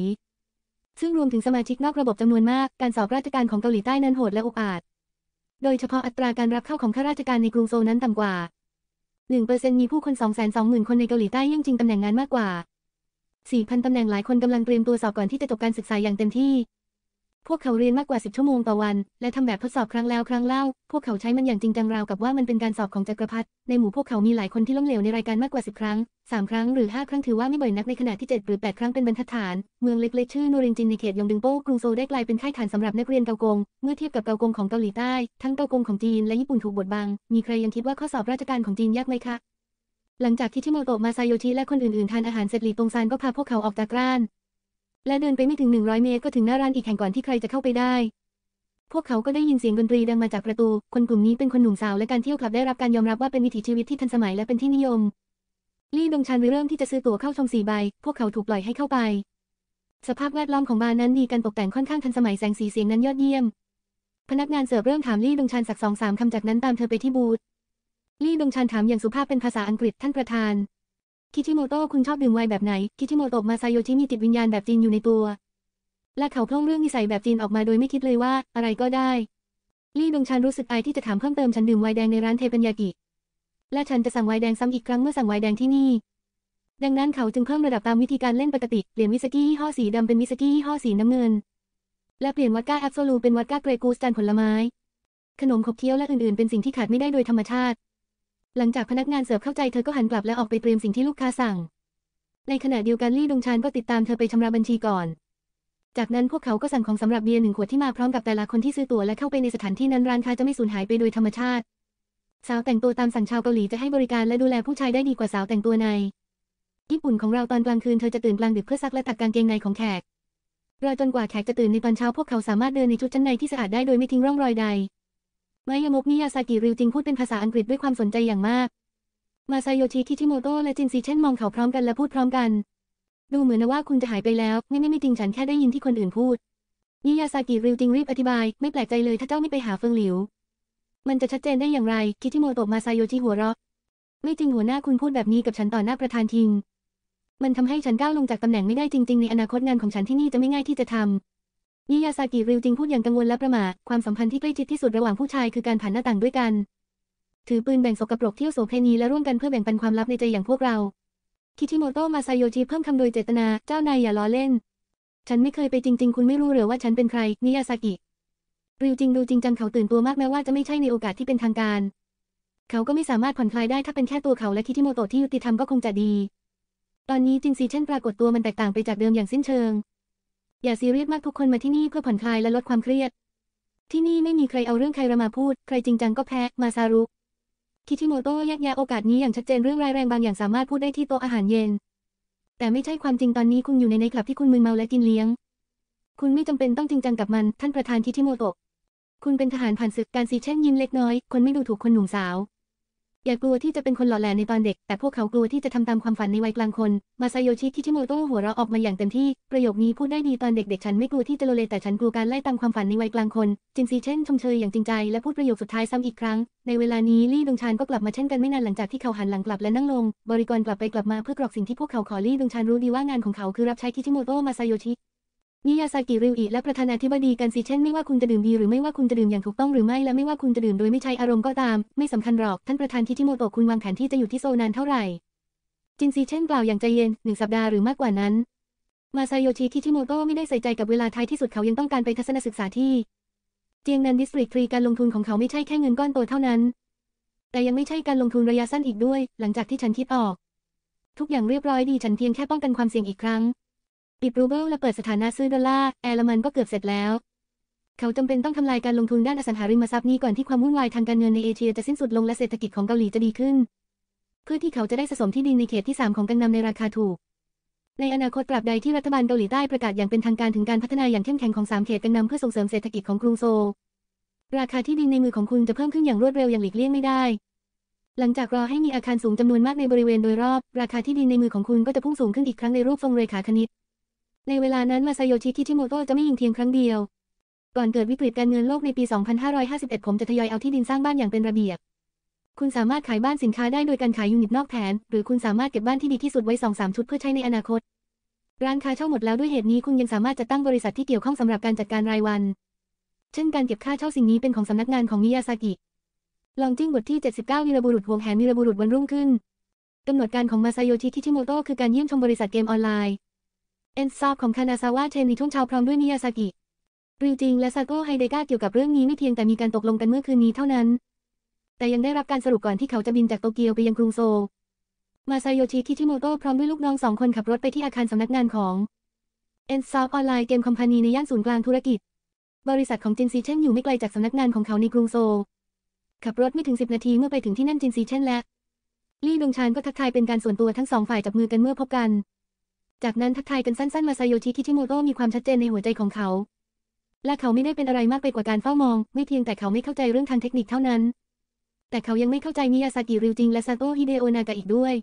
ซึ่งรวมถึงสมาชิกนอกระบบจำนวนมาก การสอบราชการของเกาหลีใต้นั้นโหดและอุกอาจโดยเฉพาะอัตราการรับเข้าของข้าราชการในกรุงโซนั้นต่ำกว่า 1%มีผู้คน 220,000 คนในเกาหลีใต้ย่งจริงตำแหน่งงานมากกว่า 4,000 ตำแหน่งหลายคนกำลังเตรียมตัวสอบก่อนที่จะจบการศึกษาอย่างเต็มที่พวกเขาเรียนมากกว่า 10 ชั่วโมงต่อวัน และทำแบบทดสอบครั้งแล้วครั้งเล่า พวกเขาใช้มันอย่างจริงจังราวกับว่ามันเป็นการสอบของจักรพรรดิ ในหมู่พวกเขามีหลายคนที่ล้มเหลวในรายการมากกว่า 10 ครั้ง 3 ครั้งหรือ 5 ครั้งถือว่าไม่บ่อยนักในขณะที่ 7 หรือ 8 ครั้งเป็นบรรทัดฐาน เมืองเล็กๆ ชื่อโนรินจินในเขตยองดึงโป้กรุงโซได้กลายเป็นค่ายฐานสำหรับนักเรียนเกากงเมื่อเทียบกับเกากงของเกาหลีใต้ทั้งเกากงของจีนและญี่ปุ่นถูกบดบัง มีใครยังคิดว่าข้อสอบราชการของจีนยากไหมคะ หลังจากที่ทิโมโตะมาไซโยชิและคนอื่น ๆทานอาหารเสร็จหลีตงซานก็พาพวกเขาออกจากร้านและเดินไปไม่ถึง 100เมตรก็ถึงหน้าร้านอีกแห่งก่อนที่ใครจะเข้าไปได้ พวกเขาก็ได้ยินเสียงดนตรีดังมาจากประตู คนกลุ่มนี้เป็นคนหนุ่มสาวและการเที่ยวคลับได้รับการยอมรับว่าเป็นวิถีชีวิตที่ทันสมัยและเป็นที่นิยม ลี่ดงชันเริ่มที่จะซื้อตั๋วเข้าชมสี่ใบพวกเขาถูกปล่อยให้เข้าไป สภาพแวดล้อมของบาร์นั้นดีการตกแต่งค่อนข้างทันสมัยแสงสีเสียงนั้นยอดเยี่ยม พนักงานเสิร์ฟเริ่มถามลี่ดงชันสักสองสามคำจากนั้นตามเธอไปที่บูธลี่ดงชันถามอย่างสุภาพเป็นภาษาอังกฤษท่านประธานคิชิโมโตะคุณชอบดื่มไวน์แบบไหน คิชิโมโตะมาซาโยชิมีจิตวิญญาณแบบจีนอยู่ในตัว และเขาพร่องเรื่องนิสัยแบบจีนออกมาโดยไม่คิดเลยว่า อะไรก็ได้ลี่ดงชันรู้สึกอายที่จะถามเพิ่มเติมฉันดื่มไวน์แดงในร้านเทปัญญากิ และฉันจะสั่งไวน์แดงซ้ำอีกครั้งเมื่อสั่งไวน์แดงที่นี่ ดังนั้นเขาจึงเพิ่มระดับตามวิธีการเล่นปกติ เปลี่ยนวิสกี้ยี่ห้อสีดำเป็นวิสกี้ยี่ห้อสีน้ำเงิน และเปลี่ยนวัดก้าแอปโซลูเป็นวัดก้าเกรกูสจานผลไม้ ขนมขบเคี้ยวและอื่นๆเป็นสิ่งที่ขาดไม่ได้โดยธรรมชาติหลังจากพนักงานเสิร์ฟเข้าใจเธอก็หันกลับและออกไปเตรียมสิ่งที่ลูกค้าสั่ง ในขณะเดียวกันลี่ดงชานก็ติดตามเธอไปชำระบัญชีก่อน จากนั้นพวกเขาก็สั่งของสำหรับเบียร์หนึ่งขวดที่มาพร้อมกับแต่ละคนที่ซื้อตั๋วและเข้าไปในสถานที่นั้นร้านค้าจะไม่สูญหายไปโดยธรรมชาติ สาวแต่งตัวตามสั่งชาวเกาหลีจะให้บริการและดูแลผู้ชายได้ดีกว่าสาวแต่งตัวในญี่ปุ่นของเราตอนกลางคืนเธอจะตื่นกลางดึกเพื่อซักและตักกางเกงในของแขก รอจนกว่าแขกจะตื่นในตอนเช้าพวกเขาสามารถเดินในชุดชั้นในที่สะอาดได้โดยไม่ทิ้งร่องรอยใดไมยามกมิยาซากิริวจิงพูดเป็นภาษาอังกฤษด้วยความสนใจอย่างมาก มาไซโยชิทิชิโมโตะ และจินซีเช่นมองเขาพร้อมกันและพูดพร้อมกัน ดูเหมือนนะว่าคุณจะหายไปแล้วไม่ไม่ไม่จริงฉันแค่ได้ยินที่คนอื่นพูดมิยาซากิริวจิงรีบอธิบาย ไม่แปลกใจเลยถ้าเจ้าไม่ไปหาเฟิงหลิว มันจะชัดเจนได้อย่างไรทิชิโมโตะมาไซโยชิหัวเราะ ไม่จริงหัวหน้าคุณพูดแบบนี้กับฉันต่อหน้าประธานทิง มันทำให้ฉันก้าวลงจากตำแหน่งไม่ได้จริง ๆในอนาคตงานของฉันที่นี่จะไม่ง่ายที่จะทำนิยาซากิริวจริงพูดอย่างกังวลและประมาทความสัมพันธ์ที่ใกล้ชิดที่สุดระหว่างผู้ชายคือการผ่านหน้าต่างด้วยกัน ถือปืนแบ่งสกปรกเที่ยวโสเพณีและร่วมกันเพื่อแบ่งปันความลับในใจอย่างพวกเราคิชิโมโตะมาไซโยชิเพิ่มคำโดยเจตนาเจ้านายอย่าล้อเล่น ฉันไม่เคยไปจริง ๆ คุณไม่รู้หรือว่าฉันเป็นใครนิยาซากิริวจริงดูจริงจังเขาตื่นตัวมากแม้ว่าจะไม่ใช่ในโอกาสที่เป็นทางการ เขาก็ไม่สามารถผ่อนคลายได้ถ้าเป็นแค่ตัวเขาและคิชิโมโตะที่ยุติธรรมก็คงจะดี ตอนนี้จินซีเช่นปรากฏตัวมันแตกต่างไปจากเดิมอย่างสิ้นเชิงอย่าซีเรียสมากทุกคนมาที่นี่เพื่อผ่อนคลายและลดความเครียด ที่นี่ไม่มีใครเอาเรื่องใครระมาพูด ใครจริงจังก็แพ้มาซารุคิชิโมโตะแยกแยะโอกาสนี้อย่างชัดเจนเรื่องร้ายแรงบางอย่างสามารถพูดได้ที่โต๊ะอาหารเย็นแต่ไม่ใช่ความจริงตอนนี้คุณอยู่ในในคลับที่คุณมึนเมาและกินเลี้ยง คุณไม่จำเป็นต้องจริงจังกับมัน ท่านประธานคิชิโมโตะคุณเป็นทหารผ่านศึกการซีเช่นยิ้มเล็กน้อยคนไม่ดูถูกคนหนุ่มสาวอย่ากลัวที่จะเป็นคนหล่อแหลในตอนเด็ก แต่พวกเขากลัวที่จะทำตามความฝันในวัยกลางคน มาไซโยชิที่ชิโมโตะหัวเราะออกมาอย่างเต็มที่ ประโยคนี้พูดได้ดีตอนเด็กๆ ฉัน ไม่กลัวที่จะโลเลแต่ฉันกลัวการไล่ตามความฝันในวัยกลางคน จินซีเช่นชมเชย อย่างจริงใจและพูดประโยคสุดท้ายซ้ำอีกครั้ง ในเวลานี้ลี่ดงชานก็กลับมาเช่นกันไม่นานหลังจากที่เขาหันหลังกลับและนั่งลง บริกรกลับไปกลับมาเพื่อกรอกสิ่งที่พวกเขาขอลี่ดงชานรู้ดีว่างานของเขาคือรับใช้ที่ชิโมโตะมาไซโยชิมิยาซากิริวอิและประธานาธิบดีกันซิเช่นไม่ว่าคุณจะดื่มดีหรือไม่ว่าคุณจะดื่มอย่างถูกต้องหรือไม่และไม่ว่าคุณจะดื่มโดยไม่ใช่อารมณ์ก็ตาม ไม่สำคัญหรอก ท่านประธานทิทิโมโตะคุณวางแผนที่จะอยู่ที่โซนานเท่าไหร่ จินซีเช่นกล่าวอย่างใจเย็นหนึ่งสัปดาห์หรือมากกว่านั้น มาไซโยชิทิทิโมโตะไม่ได้ใส่ใจกับเวลาท้ายที่สุดเขายังต้องการไปทัศนศึกษาที่เจียงนันดิสตริกทรีการลงทุนของเขาไม่ใช่แค่เงินก้อนโตเท่านั้น แต่ยังไม่ใช่การลงทุนระยะสั้นอีกด้วย หลังจากที่ฉันคิดออก ทุกอย่างเรียบร้อยดีฉันเพียงแค่ป้องกันความเสี่ยงอีกครั้งปิดรูเบิลและเปิดสถานะซื้อดอลลาร์แอร์ลมันก็เกือบเสร็จแล้ว เขาจำเป็นต้องทำลายการลงทุนด้านอสังหาริมทรัพย์นี้ก่อนที่ความวุ่นวายทางการเงินในเอเชียจะสิ้นสุดลงและเศรษฐกิจของเกาหลีจะดีขึ้น เพื่อที่เขาจะได้สะสมที่ดินในเขตที่ 3 ของกังนำในราคาถูก ในอนาคตปรับใดที่รัฐบาลเกาหลีใต้ประกาศอย่างเป็นทางการถึงการพัฒนาอย่างเข้มแข็งของ3เขตกังนำเพื่อส่งเสริมเศรษฐกิจของกรุงโซลราคาที่ดินในมือของคุณจะเพิ่มขึ้นอย่างรวดเร็วอย่างหลีกเลี่ยงไม่ได้ หลังจากรอให้มีอาคารสูงจำนวนมากในบริเวณโดยรอบ ราคาที่ดินในมือของคุณก็จะพุ่งสูงขึ้นอีกครั้งในรูปทรงเรขาคณิตในเวลานั้นมาซาโยชิคิชิโมโตะจะไม่ยิงเพียงครั้งเดียว ก่อนเกิดวิกฤตการเงินโลกในปี 2551 ผมจะทยอยเอาที่ดินสร้างบ้านอย่างเป็นระเบียบ คุณสามารถขายบ้านสินค้าได้โดยการขายยูนิตนอกแผน หรือคุณสามารถเก็บบ้านที่ดีที่สุดไว้2มชุดเพื่อใช้ในอนาคต ร้านค้าเช่าหมดแล้วด้วยเหตุนี้คุณยังสามารถจัดตั้งบริษัทที่เกี่ยวข้องสำหรับการจัดการรายวัน เช่นการเก็บค่าเช่าสิ่งนี้เป็นของสำนักงานของมิยาซากิ ลองจิ้งบทที่79วีรบุรุษห่วงแหนวีรบุรุษวันรุ่งขึ้นกำหนดการของมาซาโยชิคิชิโมโตะคือการเยี่ยมชมบริษัทเกมออนไลน์เอนซอบของคานาซาวะเทนในช่วงเช้าพร้อมด้วยมิยาซากิริวจิงและซาโกไฮเดกาเกี่ยวกับเรื่องนี้ไม่เพียงแต่มีการตกลงกันเมื่อคืนนี้เท่านั้น แต่ยังได้รับการสรุปก่อนที่เขาจะบินจากโตเกียวไปยังกรุงโซลมาซาโยชิคิชิโมโตะพร้อมด้วยลูกน้องสองคนขับรถไปที่อาคารสำนักงานของเอนซอบออนไลน์เกมคอมพานีในย่านศูนย์กลางธุรกิจ บริษัทของจินซีเช่นอยู่ไม่ไกลจากสำนักงานของเขาในกรุงโซลขับรถไม่ถึงสิบนาทีเมื่อไปถึงที่นั่นจินซีเช่นและลี่ดงชานก็ทักทายเป็นการส่วนตัวทั้งสองฝ่ายจับมือกันเมื่อพบกันจากนั้นทักทายกันสั้นๆมาไซโยชิคิชิโมโตะมีความชัดเจนในหัวใจของเขา และเขาไม่ได้เป็นอะไรมากไปกว่าการเฝ้ามอง ไม่เพียงแต่เขาไม่เข้าใจเรื่องทางเทคนิคเท่านั้น แต่เขายังไม่เข้าใจมิยาซากิริวจิงและซาโตะฮิเดโอนากะอีกด้วย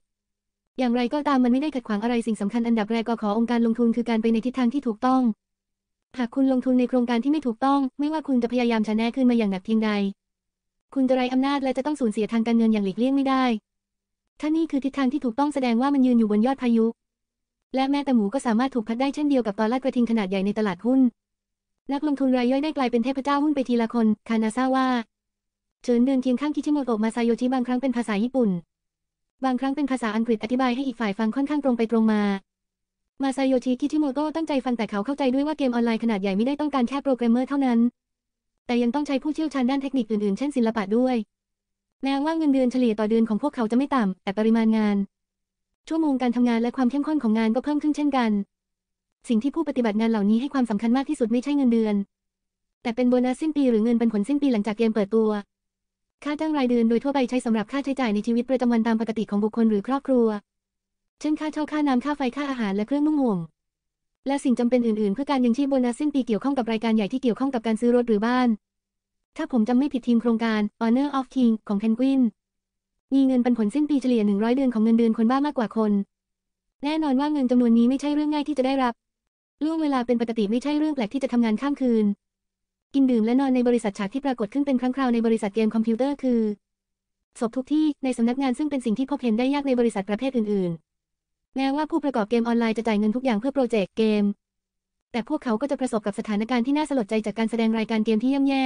อย่างไรก็ตามมันไม่ได้ขัดขวางอะไรสิ่งสำคัญอันดับแรกก็ขอองค์การลงทุนคือการไปในทิศทางที่ถูกต้อง หากคุณลงทุนในโครงการที่ไม่ถูกต้อง ไม่ว่าคุณจะพยายามชนะขึ้นมาอย่างหนักเพียงใด คุณจะไร้อำนาจและจะต้องสูญเสียทางการเงินอย่างหลีกเลี่ยงไม่ได้ ถ้านี่คือทิศทางที่ถูกต้องแสดงว่ามันยืนอยู่บนยอดพายุและแม้แต่หมูก็สามารถถูกพัดได้เช่นเดียวกับตอนลาดกระทิงขนาดใหญ่ในตลาดหุ้น นักลงทุนรายย่อยได้กลายเป็นเทพเจ้าหุ้นไปทีละคน คานาซาว่า เฉินเดินเคียงข้างคิชิโมโตะมาซาโยชิบางครั้งเป็นภาษาญี่ปุ่น บางครั้งเป็นภาษาอังกฤษอธิบายให้อีกฝ่ายฟังค่อนข้างตรงไปตรงมา มาซาโยชิคิชิโมโตะตั้งใจฟังแต่เขาเข้าใจด้วยว่าเกมออนไลน์ขนาดใหญ่ไม่ได้ต้องการแค่โปรแกรมเมอร์เท่านั้น แต่ยังต้องใช้ผู้เชี่ยวชาญด้านเทคนิคอื่นๆ เช่นศิลปะด้วยแม้ว่าเงินเดือนเฉลี่ยต่อเดือนของพวกเขาจะไม่ต่ำแต่ปริมาณงานชั่วโมงการทำงานและความเข้มข้นของงานก็เพิ่มขึ้นเช่นกัน สิ่งที่ผู้ปฏิบัติงานเหล่านี้ให้ความสำคัญมากที่สุดไม่ใช่เงินเดือน แต่เป็นโบนัสสิ้นปีหรือเงินปันผลสิ้นปีหลังจากเกมเปิดตัว ค่าจ้างรายเดือนโดยทั่วไปใช้สำหรับค่าใช้จ่ายในชีวิตประจำวันตามปกติของบุคคลหรือครอบครัว เช่นค่าเช่าค่าน้ำค่าไฟค่าอาหารและเครื่องนุ่งห่ม และสิ่งจำเป็นอื่นๆเพื่อการยังชีพโบนัสสิ้นปีเกี่ยวข้องกับรายการใหญ่ที่เกี่ยวข้องกับการซื้อรถหรือบ้าน ถ้าผมจำไม่ผิดทีมโครงการ Honor of King ของ Penguin มีเงินปันผลสิ้นปีเฉลี่ย100เดือนของเงินเดือนคนบ้ามากกว่าคน แน่นอนว่าเงินจำนวนนี้ไม่ใช่เรื่องง่ายที่จะได้รับล่วงเวลาเป็นปกติไม่ใช่เรื่องแปลกที่จะทำงานข้ามคืน กินดื่มและนอนในบริษัทฉากที่ปรากฏขึ้นเป็นครั้งคราวในบริษัทเกมคอมพิวเตอร์คือ ศพทุกที่ในสำนักงานซึ่งเป็นสิ่งที่พบเห็นได้ยากในบริษัทประเภทอื่น ๆแม้ว่าผู้ประกอบเกมออนไลน์จะจ่ายเงินทุกอย่างเพื่อโปรเจกต์เกม แต่พวกเขาก็จะประสบกับสถานการณ์ที่น่าสลดใจจากการแสดงรายการเกมที่ย่ำแย่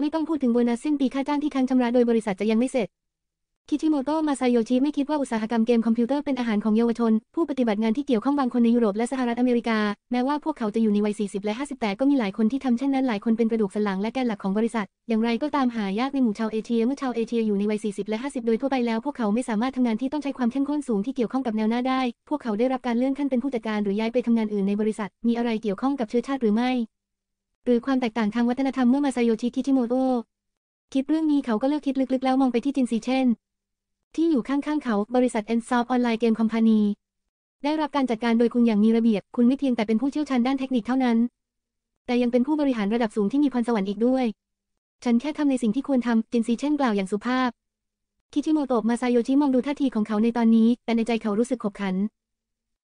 ไม่ต้องพูดถึงโบนัสสิ้นปีค่าจ้างที่ค้างชำระโดยบริษัทจะยังไม่เสร็จคิชิโมโตะมาซาโยชิ ไม่คิดว่าอุตสาหกรรมเกมคอมพิวเตอร์เป็นอาหารของเยาวชน ผู้ปฏิบัติงานที่เกี่ยวข้องบางคนในยุโรปและสหรัฐอเมริกา แม้ว่าพวกเขาจะอยู่ในวัย 40 และ 5 0 แต่ก็มีหลายคนที่ทำเช่นนั้นหลายคนเป็นกระดูกสันหลังและแกนหลักของบริษัท อย่างไรก็ตามหายากในหมู่ชาวเอเชีย เมื่อชาวเอเชียอยู่ในวัย 40 และ 50 โดยทั่วไปแล้ว พวกเขาไม่สามารถทำงานที่ต้องใช้ความเข้มข้นสูงที่เกี่ยวข้องกับแนวหน้าได้ พวกเขาได้รับการเลื่อนขั้นเป็นผู้จัดการหรือย้ายไปทำงานอื่นในบริษัท มีอะไรเกี่ยวข้องกับเชื้อชาติหรือไม่ หรือความแตกต่างทางวัฒนธรรมเมื่อมาซาโยชิคิชิโมโตะคิดเรื่องนี้เขาก็เลือกคิดลึกๆแล้วมองไปที่จินซีเช่นที่อยู่ข้างๆเขา บริษัท e n s o f t ออนไลน์เกมคอมพานีได้รับการจัดการโดยคุณอย่างมีระเบียบ คุณไม่เพียงแต่เป็นผู้เชี่ยวชาญด้านเทคนิคเท่านั้น แต่ยังเป็นผู้บริหารระดับสูงที่มีพรสวรรค์อีกด้วย ฉันแค่ทำในสิ่งที่ควรทำ จินซีเช่นกล่าวอย่างสุภาพ คิชิโมโตะ มาซาโยชิมองดูท่าทีของเขาในตอนนี้ แต่ในใจเขารู้สึกขบขัน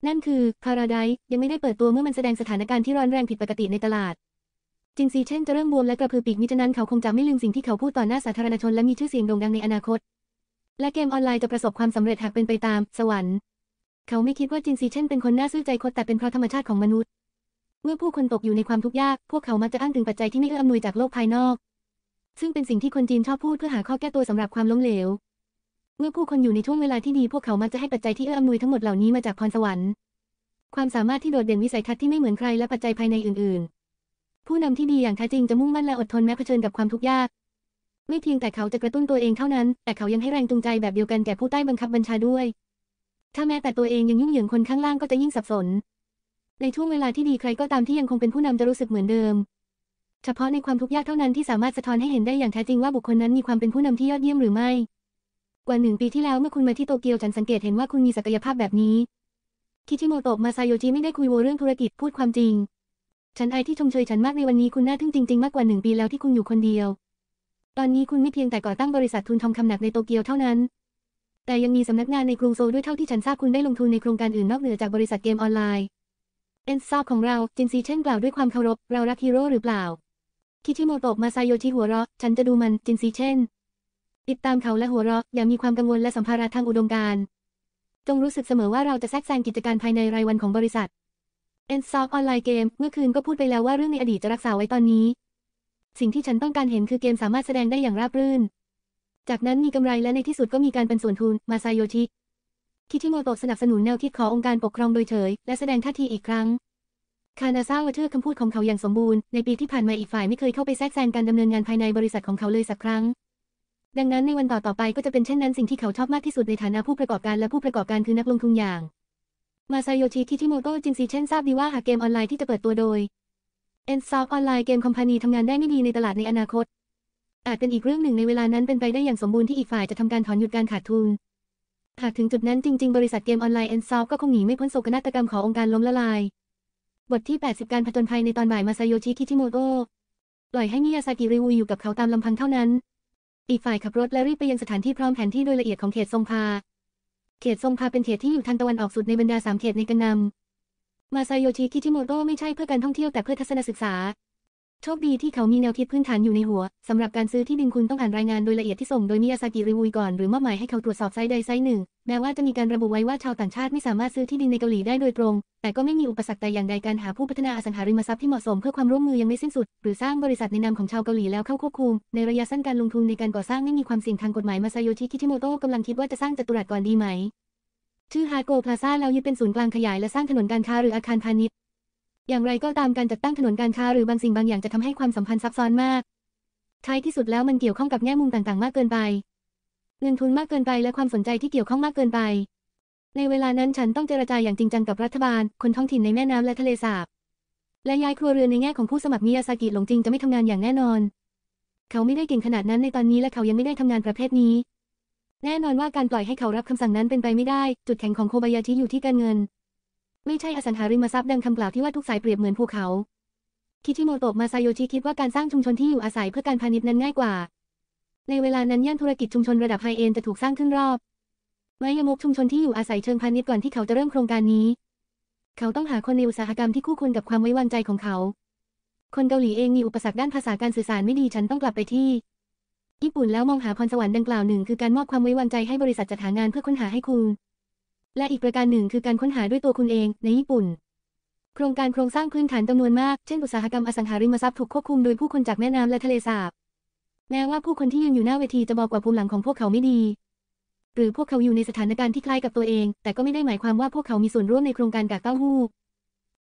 นั่นคือพาราไดยังไม่ได้เปิดตัวเมื่อมันแสดงสถานการณ์ที่ร้อนแรงผิดปกติในตลาด จินซีเช่นจะเริ่มบวมและกระพือปีกมิฉะนั้นเขาคงจะไม่ลืมสิ่งที่เขาพูดต่อหน้าสาธารณชน และมีชื่อเสียงโด่งดังในอนาคตและเกมออนไลน์จะประสบความสำเร็จหากเป็นไปตาม สวรรค์ เขาไม่คิดว่าจินซีเช่นเป็นคนน่าซื่อใจคดแต่เป็นเพราะธรรมชาติของมนุษย์ เมื่อผู้คนตกอยู่ในความทุกข์ยาก พวกเขามักจะอ้างถึงปัจจัยที่ไม่เอื้ออำนวยจากโลกภายนอก ซึ่งเป็นสิ่งที่คนจีนชอบพูดเพื่อหาข้อแก้ตัวสำหรับความล้มเหลว เมื่อผู้คนอยู่ในช่วงเวลาที่ดีพวกเขามักจะให้ปัจจัยที่เอื้ออำนวยทั้งหมดเหล่านี้มาจากพรสวรรค์ ความสามารถที่โดดเด่นวิสัยทัศน์ที่ไม่เหมือนใครและปัจจัยภายในอื่น ๆ ผู้นำที่ดีอย่างแท้จริงจะมุ่งมั่นและอดทนแม้เผชิญกับความทุกข์ยากไม่เพียงแต่เขาจะกระตุ้นตัวเองเท่านั้น แต่เขายังให้แรงจูงใจแบบเดียวกันแก่ผู้ใต้บังคับบัญชาด้วย ถ้าแม้แต่ตัวเองยังยุ่งเหยิงคนข้างล่างก็จะยิ่งสับสน ในช่วงเวลาที่ดีใครก็ตามที่ยังคงเป็นผู้นำจะรู้สึกเหมือนเดิม เฉพาะในความทุกข์ยากเท่านั้นที่สามารถสะท้อนให้เห็นได้อย่างแท้จริงว่าบุคคลนั้นมีความเป็นผู้นำที่ยอดเยี่ยมหรือไม่ กว่าหนึ่งปีที่แล้วเมื่อคุณมาที่โตเกียวฉันสังเกตเห็นว่าคุณมีศักยภาพแบบนี้ คิชิโมโตะ มาซาโยจิไม่ได้คุยโวเรื่องธุรกิจพูดความจริงฉันไอที่ชมเชยฉันมากในวันนี้คุณน่าทึ่งจริง ๆมากกว่าหนึ่งปีแล้วที่คุณอยู่คนเดียวตอนนี้คุณไม่เพียงแต่ก่อตั้งบริษัททุนทองคำหนักในโตเกียวเท่านั้น แต่ยังมีสำนักงานในกรุงโซลด้วยเท่าที่ฉันทราบคุณได้ลงทุนในโครงการอื่นนอกเหนือจากบริษัทเกมออนไลน์ เอ็นซอบของเรา จินซีเช่นกล่าวด้วยความเคารพ เรารักฮีโร่หรือเปล่า คิชิโมโตะ มาไซโยชิหัวเราะฉันจะดูมัน จินซีเช่น ติดตามเขาและหัวเราะอย่ามีความกังวลและสัมภาระทางอุดมการณ์จงรู้สึกเสมอว่าเราจะแทรกแซงกิจการภายในรายวันของบริษัทเอ็นซอบออนไลน์เกม เมื่อคืนก็พูดไปแล้วว่าเรื่องในอดีตจะรักษาไว้ตอนนี้สิ่งที่ฉันต้องการเห็นคือเกมสามารถแสดงได้อย่างราบรื่น จากนั้นมีกำไรและในที่สุดก็มีการเป็นส่วนทุนมาซาโยชิคิชิโมโตะสนับสนุนแนวคิดขององค์การปกครองโดยเฉย และแสดงท่าทีอีกครั้งคานาซาวเชื่อคำพูดของเขาอย่างสมบูรณ์ในปีที่ผ่านมาอีกฝ่ายไม่เคยเข้าไปแทรกแซงการดำเนินงานภายในบริษัทของเขาเลยสักครั้ง ดังนั้นในวันต่อต่อไปก็จะเป็นเช่นนั้นสิ่งที่เขาชอบมากที่สุดในฐานะผู้ประกอบการและผู้ประกอบการคือนักลงทุนอย่างมาซาโยชิคิชิโมโตะจินซีเช่นทราบดีว่าหากเกมออนไลน์ที่จะเปิดตัวโดยเอ็นซอฟออนไลน์เกมคอมพานีทำงานได้ไม่ดีในตลาดในอนาคต อาจเป็นอีกเรื่องหนึ่งในเวลานั้นเป็นไปได้อย่างสมบูรณ์ที่อีกฝ่ายจะทำการถอนหยุดการขาดทุนหากถึงจุดนั้นจริงๆบริษัทเกมออนไลน์เอ็นซอฟก็คงหนีไม่พ้นโศกนาฏกรรมขององค์การล้มละลาย บทที่ 80 การผจญภัยในตอนบ่ายมาซาโยชิคิชิโมโตะปล่อยให้มิยาซากิริวุอยู่กับเขาตามลำพังเท่านั้น อีกฝ่ายขับรถและรีบไปยังสถานที่พร้อมแผนที่โดยละเอียดของเขตซงพาเขตซงพาเป็นเขตที่อยู่ทางตะวันออกสุดในบรรดาสามเขตในกันนำมาไซโยชิคิจิโมโร่ไม่ใช่เพื่อการท่องเที่ยวแต่เพื่อทัศนศึกษา โชคดีที่เขามีแนวคิดพื้นฐานอยู่ในหัวสำหรับการซื้อที่ดินคุณต้องอ่านรายงานโดยละเอียดที่ส่งโดยมิยาซากิรีวุยก่อนหรือมอบหมายให้เขาตรวจสอบไซต์ใดไซต์หนึ่ง แม้ว่าจะมีการระบุไว้ว่าชาวต่างชาติไม่สามารถซื้อที่ดินในเกาหลีได้โดยตรง แต่ก็ไม่มีอุปสรรคแต่อย่างใดการหาผู้พัฒนาอสังหาริมทรัพย์ที่เหมาะสม เพื่อความร่วมมือยังไม่สิ้นสุดหรือสร้างบริษัทในนามของชาวเกาหลีแล้วเข้าควบคุมในระยะสั้นการลงทุนในการก่อสร้างไม่มีความเสี่ยงทางกฎหมายมาซโยชิคิชิโมโตะกำลังคิดว่าจะสร้างจัตุรัสก่อนดีไหมชื่อฮาร์โกพลาซ่าแล้วยึดเป็นศูนย์กลางขยายและสร้างถนนการค้าหรืออาคารพาณิชย์อย่างไรก็ตามการจัดตั้งถนนการค้า หรือบางสิ่งบางอย่างจะทำให้ความสัมพันธ์ซับซ้อนมากท้ายที่สุดแล้วมันเกี่ยวข้องกับแง่มุมต่างๆมากเกินไป เงินทุนมากเกินไปและความสนใจที่เกี่ยวข้องมากเกินไป ในเวลานั้นฉันต้องเจรจาอย่างจริงจังกับรัฐบาล คนท้องถิ่นในแม่น้ำและทะเลสาบและย้ายครัวเรือนในแง่ของผู้สมัครมิยาซากิหลงจริงจะไม่ทำงานอย่างแน่นอน เขาไม่ได้เก่งขนาดนั้นในตอนนี้และเขายังไม่ได้ทำงานประเภทนี้แน่นอนว่าการปล่อยให้เขารับคำสั่งนั้นเป็นไปไม่ได้ จุดแข็งของโคบายาชิอยู่ที่การเงิน ไม่ใช่อสังหาริมทรัพย์ดังคำกล่าวที่ว่าทุกสายเปรียบเหมือนภูเขา คิชิโมโตะมาซาโยชิคิดว่าการสร้างชุมชนที่อยู่อาศัยเพื่อการพาณิชย์นั้นง่ายกว่า ในเวลานั้นย่านธุรกิจชุมชนระดับไฮเอ็นจะถูกสร้างขึ้นรอบ ไมยมกชุมชนที่อยู่อาศัยเชิงพาณิชย์ก่อนที่เขาจะเริ่มโครงการนี้ เขาต้องหาคนในอุตสาหกรรมที่คู่ควรกับความไว้วางใจของเขา คนเกาหลีเองมีอุปสรรคด้านภาษาการสื่อสารไม่ดีฉันต้องกลับไปที่ญี่ปุ่นแล้วมองหาพรสวรรค์ดังกล่าวหนึ่ง คือการมอบความไว้วางใจให้บริษัทจัดหางานเพื่อค้นหาให้คุณ และอีกประการหนึ่งคือการค้นหาด้วยตัวคุณเอง ในญี่ปุ่น โครงการโครงสร้างพื้นฐานจำนวนมากเช่นอุตสาหกรรมอสังหาริมทรัพย์ถูกควบคุมโดยผู้คนจากแม่น้ำและทะเลสาบแม้ว่าผู้คนที่ยืนอยู่หน้าเวทีจะบอกว่าภูมิหลังของพวกเขาไม่ดี หรือพวกเขาอยู่ในสถานการณ์ที่คล้ายกับตัวเอง แต่ก็ไม่ได้หมายความว่าพวกเขามีส่วนร่วมในโครงการกากเต้าหู้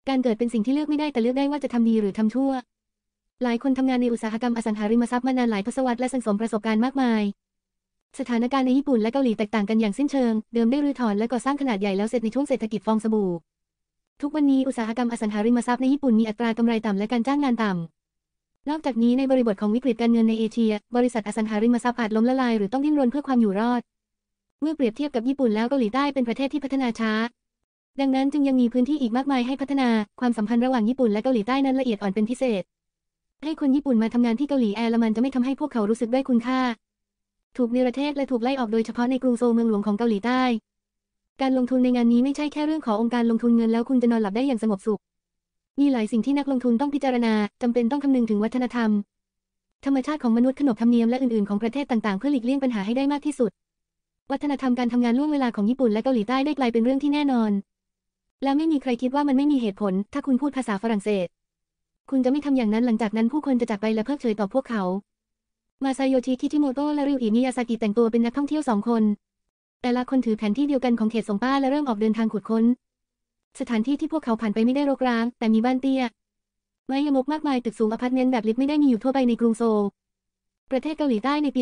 การเกิดเป็นสิ่งที่เลือกไม่ได้แต่เลือกได้ว่าจะทำดีหรือทำชั่วหลายคนทำงานในอุตสาหกรรมอสังหาริมทรัพย์มานานหลายทศวรรษและสังสมประสบการณ์มากมาย สถานการณ์ในญี่ปุ่นและเกาหลีแตกต่างกันอย่างสิ้นเชิง เดิมได้รื้อถอนและก่อสร้างขนาดใหญ่แล้วเสร็จในช่วงเศรษฐกิจฟองสบู่ ทุกวันนี้อุตสาหกรรมอสังหาริมทรัพย์ในญี่ปุ่นมีอัตรากำไรต่ำและการจ้างงานต่ำนอกจากนี้ในบริบทของวิกฤตการเงินในเอเชีย บริษัทอสังหาริมทรัพย์อาจล้มละลายหรือต้องดิ้นรนเพื่อความอยู่รอด เมื่อเปรียบเทียบกับญี่ปุ่นแล้วเกาหลีใต้เป็นประเทศที่พัฒนาช้า ดังนั้นจึงยังมีพื้นที่อีกมากมาย ให้พัฒนาความสัมพันธ์ระหว่างญี่ปุ่นและเกาหลีใต้นั้นละเอียดอ่อนเป็นพิเศษให้คนญี่ปุ่นมาทำงานที่เกาหลีแอร์ละมันจะไม่ทำให้พวกเขารู้สึกได้คุณค่า ถูกเนรเทศและถูกไล่ออกโดยเฉพาะในกรุงโซลเมืองหลวงของเกาหลีใต้ การลงทุนในงานนี้ไม่ใช่แค่เรื่องขององค์การลงทุนเงินแล้วคุณจะนอนหลับได้อย่างสงบสุข มีหลายสิ่งที่นักลงทุนต้องพิจารณาจำเป็นต้องคำนึงถึงวัฒนธรรม ธรรมชาติของมนุษย์ขนบธรรมเนียมและอื่น ๆ ของประเทศต่าง ๆ เพื่อหลีกเลี่ยงปัญหาให้ได้มากที่สุด วัฒนธรรมการทำงานล่วงเวลาของญี่ปุ่นและเกาหลีใต้ได้กลายเป็นเรื่องที่แน่นอน และไม่มีใครคิดว่ามันไม่มีเหตุผลถ้าคุณพูดภาษาฝรั่งเศสคุณจะไม่ทำอย่างนั้นหลังจากนั้นผู้คนจะจากไปและเพิกเฉยต่อพวกเขา มาไซโยชิคิจิโมโตะและริวอิมิยาซากิแต่งตัวเป็นนักท่องเที่ยวสองคน แต่ละคนถือแผนที่เดียวกันของเขตสงป้าและเริ่มออกเดินทางขุดค้น สถานที่ที่พวกเขาผ่านไปไม่ได้รกร้างแต่มีบ้านเตี้ย ไม้ยมกมากมายตึกสูงอพาร์ตเมนต์แบบลิฟต์ไม่ได้มีอยู่ทั่วไปในกรุงโซลประเทศเกาหลีใต้ในปี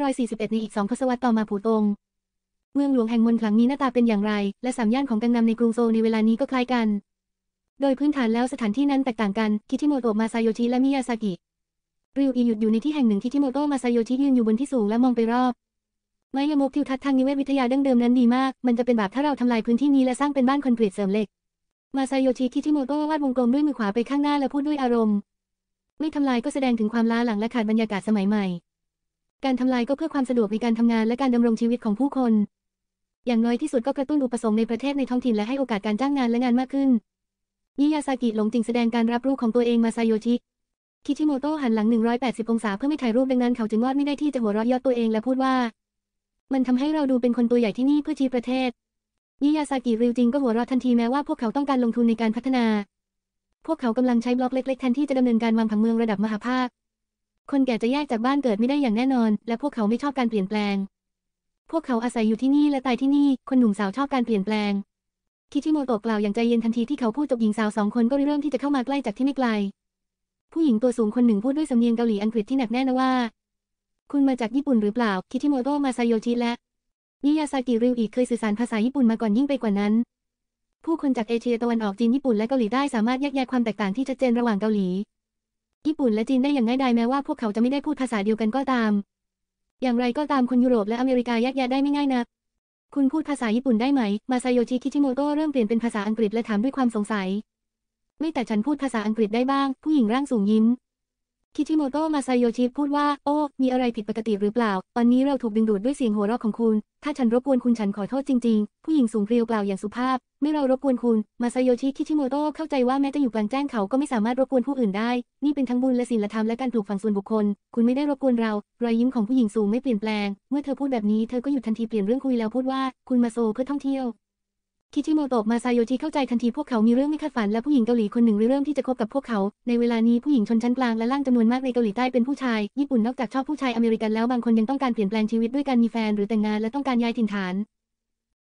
2541 ในอีกสองทศวรรษต่อมาผูตงเมืองหลวงแห่งมณฑลังมีหน้าตาเป็นอย่างไร และสามย่านของกังนำในกรุงโซลในเวลานี้ก็คล้ายกันโดยพื้นฐานแล้วสถานที่นั้นแตกต่างกันคิทิโมโตะ มาซาโยชิ และมิยาซากิ ริวอีหยุดอยู่ในที่แห่งหนึ่งคิทิโมโตะ มาซาโยชิยืนอยู่บนที่สูงและมองไปรอบ ไมยามกทิวทัศน์ทางนิเวศวิทยาดั้งเดิมนั้นดีมาก มันจะเป็นบาปถ้าเราทำลายพื้นที่นี้และสร้างเป็นบ้านคอนกรีตเสริมเหล็ก มาซาโยชิคิทิโมโตะวาดวงกลมด้วยมือขวาไปข้างหน้าและพูดด้วยอารมณ์ ไม่ทำลายก็แสดงถึงความล้าหลังและขาดบรรยากาศสมัยใหม่ การทำลายก็เพื่อความสะดวกในการทำงานและการดำรงชีวิตของผู้คน อย่างน้อยที่สุดก็กระตุ้นอุปสงค์ในประเทศในท้องถิ่นและให้โอกาสการจ้างงานและงานมากขึ้นยิยาซากิหลงจริงแสดงการรับรู้ของตัวเองมาไซโยชิ คิชิโมโตะหันหลัง 180 องศาเพื่อไม่ถ่ายรูป ดังนั้นเขาจึงวอดไม่ได้ที่จะหัวเราะยอดตัวเองและพูดว่า มันทำให้เราดูเป็นคนตัวใหญ่ที่นี่เพื่อชี้ประเทศ ยิยาซากิริวจริงก็หัวเราะทันทีแม้ว่าพวกเขาต้องการลงทุนในการพัฒนา พวกเขากำลังใช้บล็อกเล็กๆแทนที่จะดำเนินการวางผังเมืองระดับมหาภาค คนแก่จะแยกจากบ้านเกิดไม่ได้อย่างแน่นอน และพวกเขาไม่ชอบการเปลี่ยนแปลง พวกเขาอาศัยอยู่ที่นี่และตายที่นี่ คนหนุ่มสาวชอบการเปลี่ยนแปลงคิชิโมโตะกล่าวอย่างใจเย็นทันทีที่เขาพูดจบหญิงสาวสองคนก็เริ่มที่จะเข้ามาใกล้จากที่ไม่ไกล ผู้หญิงตัวสูงคนหนึ่งพูดด้วยสำเนียงเกาหลีอังกฤษที่หนักแน่นว่า คุณมาจากญี่ปุ่นหรือเปล่า คิชิโมโตะมาซาโยชิและมิยาซากิริวอีกเคยสื่อสารภาษาญี่ปุ่นมาก่อนยิ่งไปกว่านั้น ผู้คนจากเอเชียตะวันออกจีนญี่ปุ่นและเกาหลีใต้สามารถแยกแยะความแตกต่างที่ชัดเจนระหว่างเกาหลี ญี่ปุ่นและจีนได้อย่างง่ายดายแม้ว่าพวกเขาจะไม่ได้พูดภาษาเดียวกันก็ตาม อย่างไรก็ตามคนยุโรปและอเมริกาแยกแยะได้ไม่ง่ายนักคุณพูดภาษาญี่ปุ่นได้ไหม มาซาโยชิ คิชิโมโตะ เริ่มเปลี่ยนเป็นภาษาอังกฤษและถามด้วยความสงสัย ไม่แต่ฉันพูดภาษาอังกฤษได้บ้าง ผู้หญิงร่างสูงยิ้มคิชิโมโตะมาไซโยชิพูดว่าโอ้ มีอะไรผิดปกติหรือเปล่า ตอนนี้เราถูกดึงดูดด้วยเสียงหัวเราะของคุณ ถ้าฉันรบกวนคุณฉันขอโทษจริงๆ ผู้หญิงสูงเรียวกล่าวอย่างสุภาพ ไม่เรารบกวนคุณมาไซโยชิคิชิโมโตะเข้าใจว่าแม้จะอยู่กลางแจ้งเขาก็ไม่สามารถรบกวนผู้อื่นได้นี่เป็นทั้งบุญและศีลธรรมและการปลูกฝังส่วนบุคคล คุณไม่ได้รบกวนเรารอยยิ้มของผู้หญิงสูงไม่เปลี่ยนแปลงเมื่อเธอพูดแบบนี้เธอก็หยุดทันทีเปลี่ยนเรื่องคุยแล้วพูดว่าคุณมาโซเพื่อท่องเที่ยวคิชิโมโตะมาซาโยชิเข้าใจทันทีพวกเขามีเรื่องไม่คาดฝันและผู้หญิงเกาหลีคนหนึ่งเริ่มที่จะคบกับพวกเขา ในเวลานี้ผู้หญิงชนชั้นกลางและล่างจำนวนมากในเกาหลีใต้เป็นผู้ชาย ญี่ปุ่นนอกจากชอบผู้ชายอเมริกันแล้วบางคนยังต้องการเปลี่ยนแปลงชีวิตด้วยการมีแฟนหรือแต่งงานและต้องการย้ายถิ่นฐาน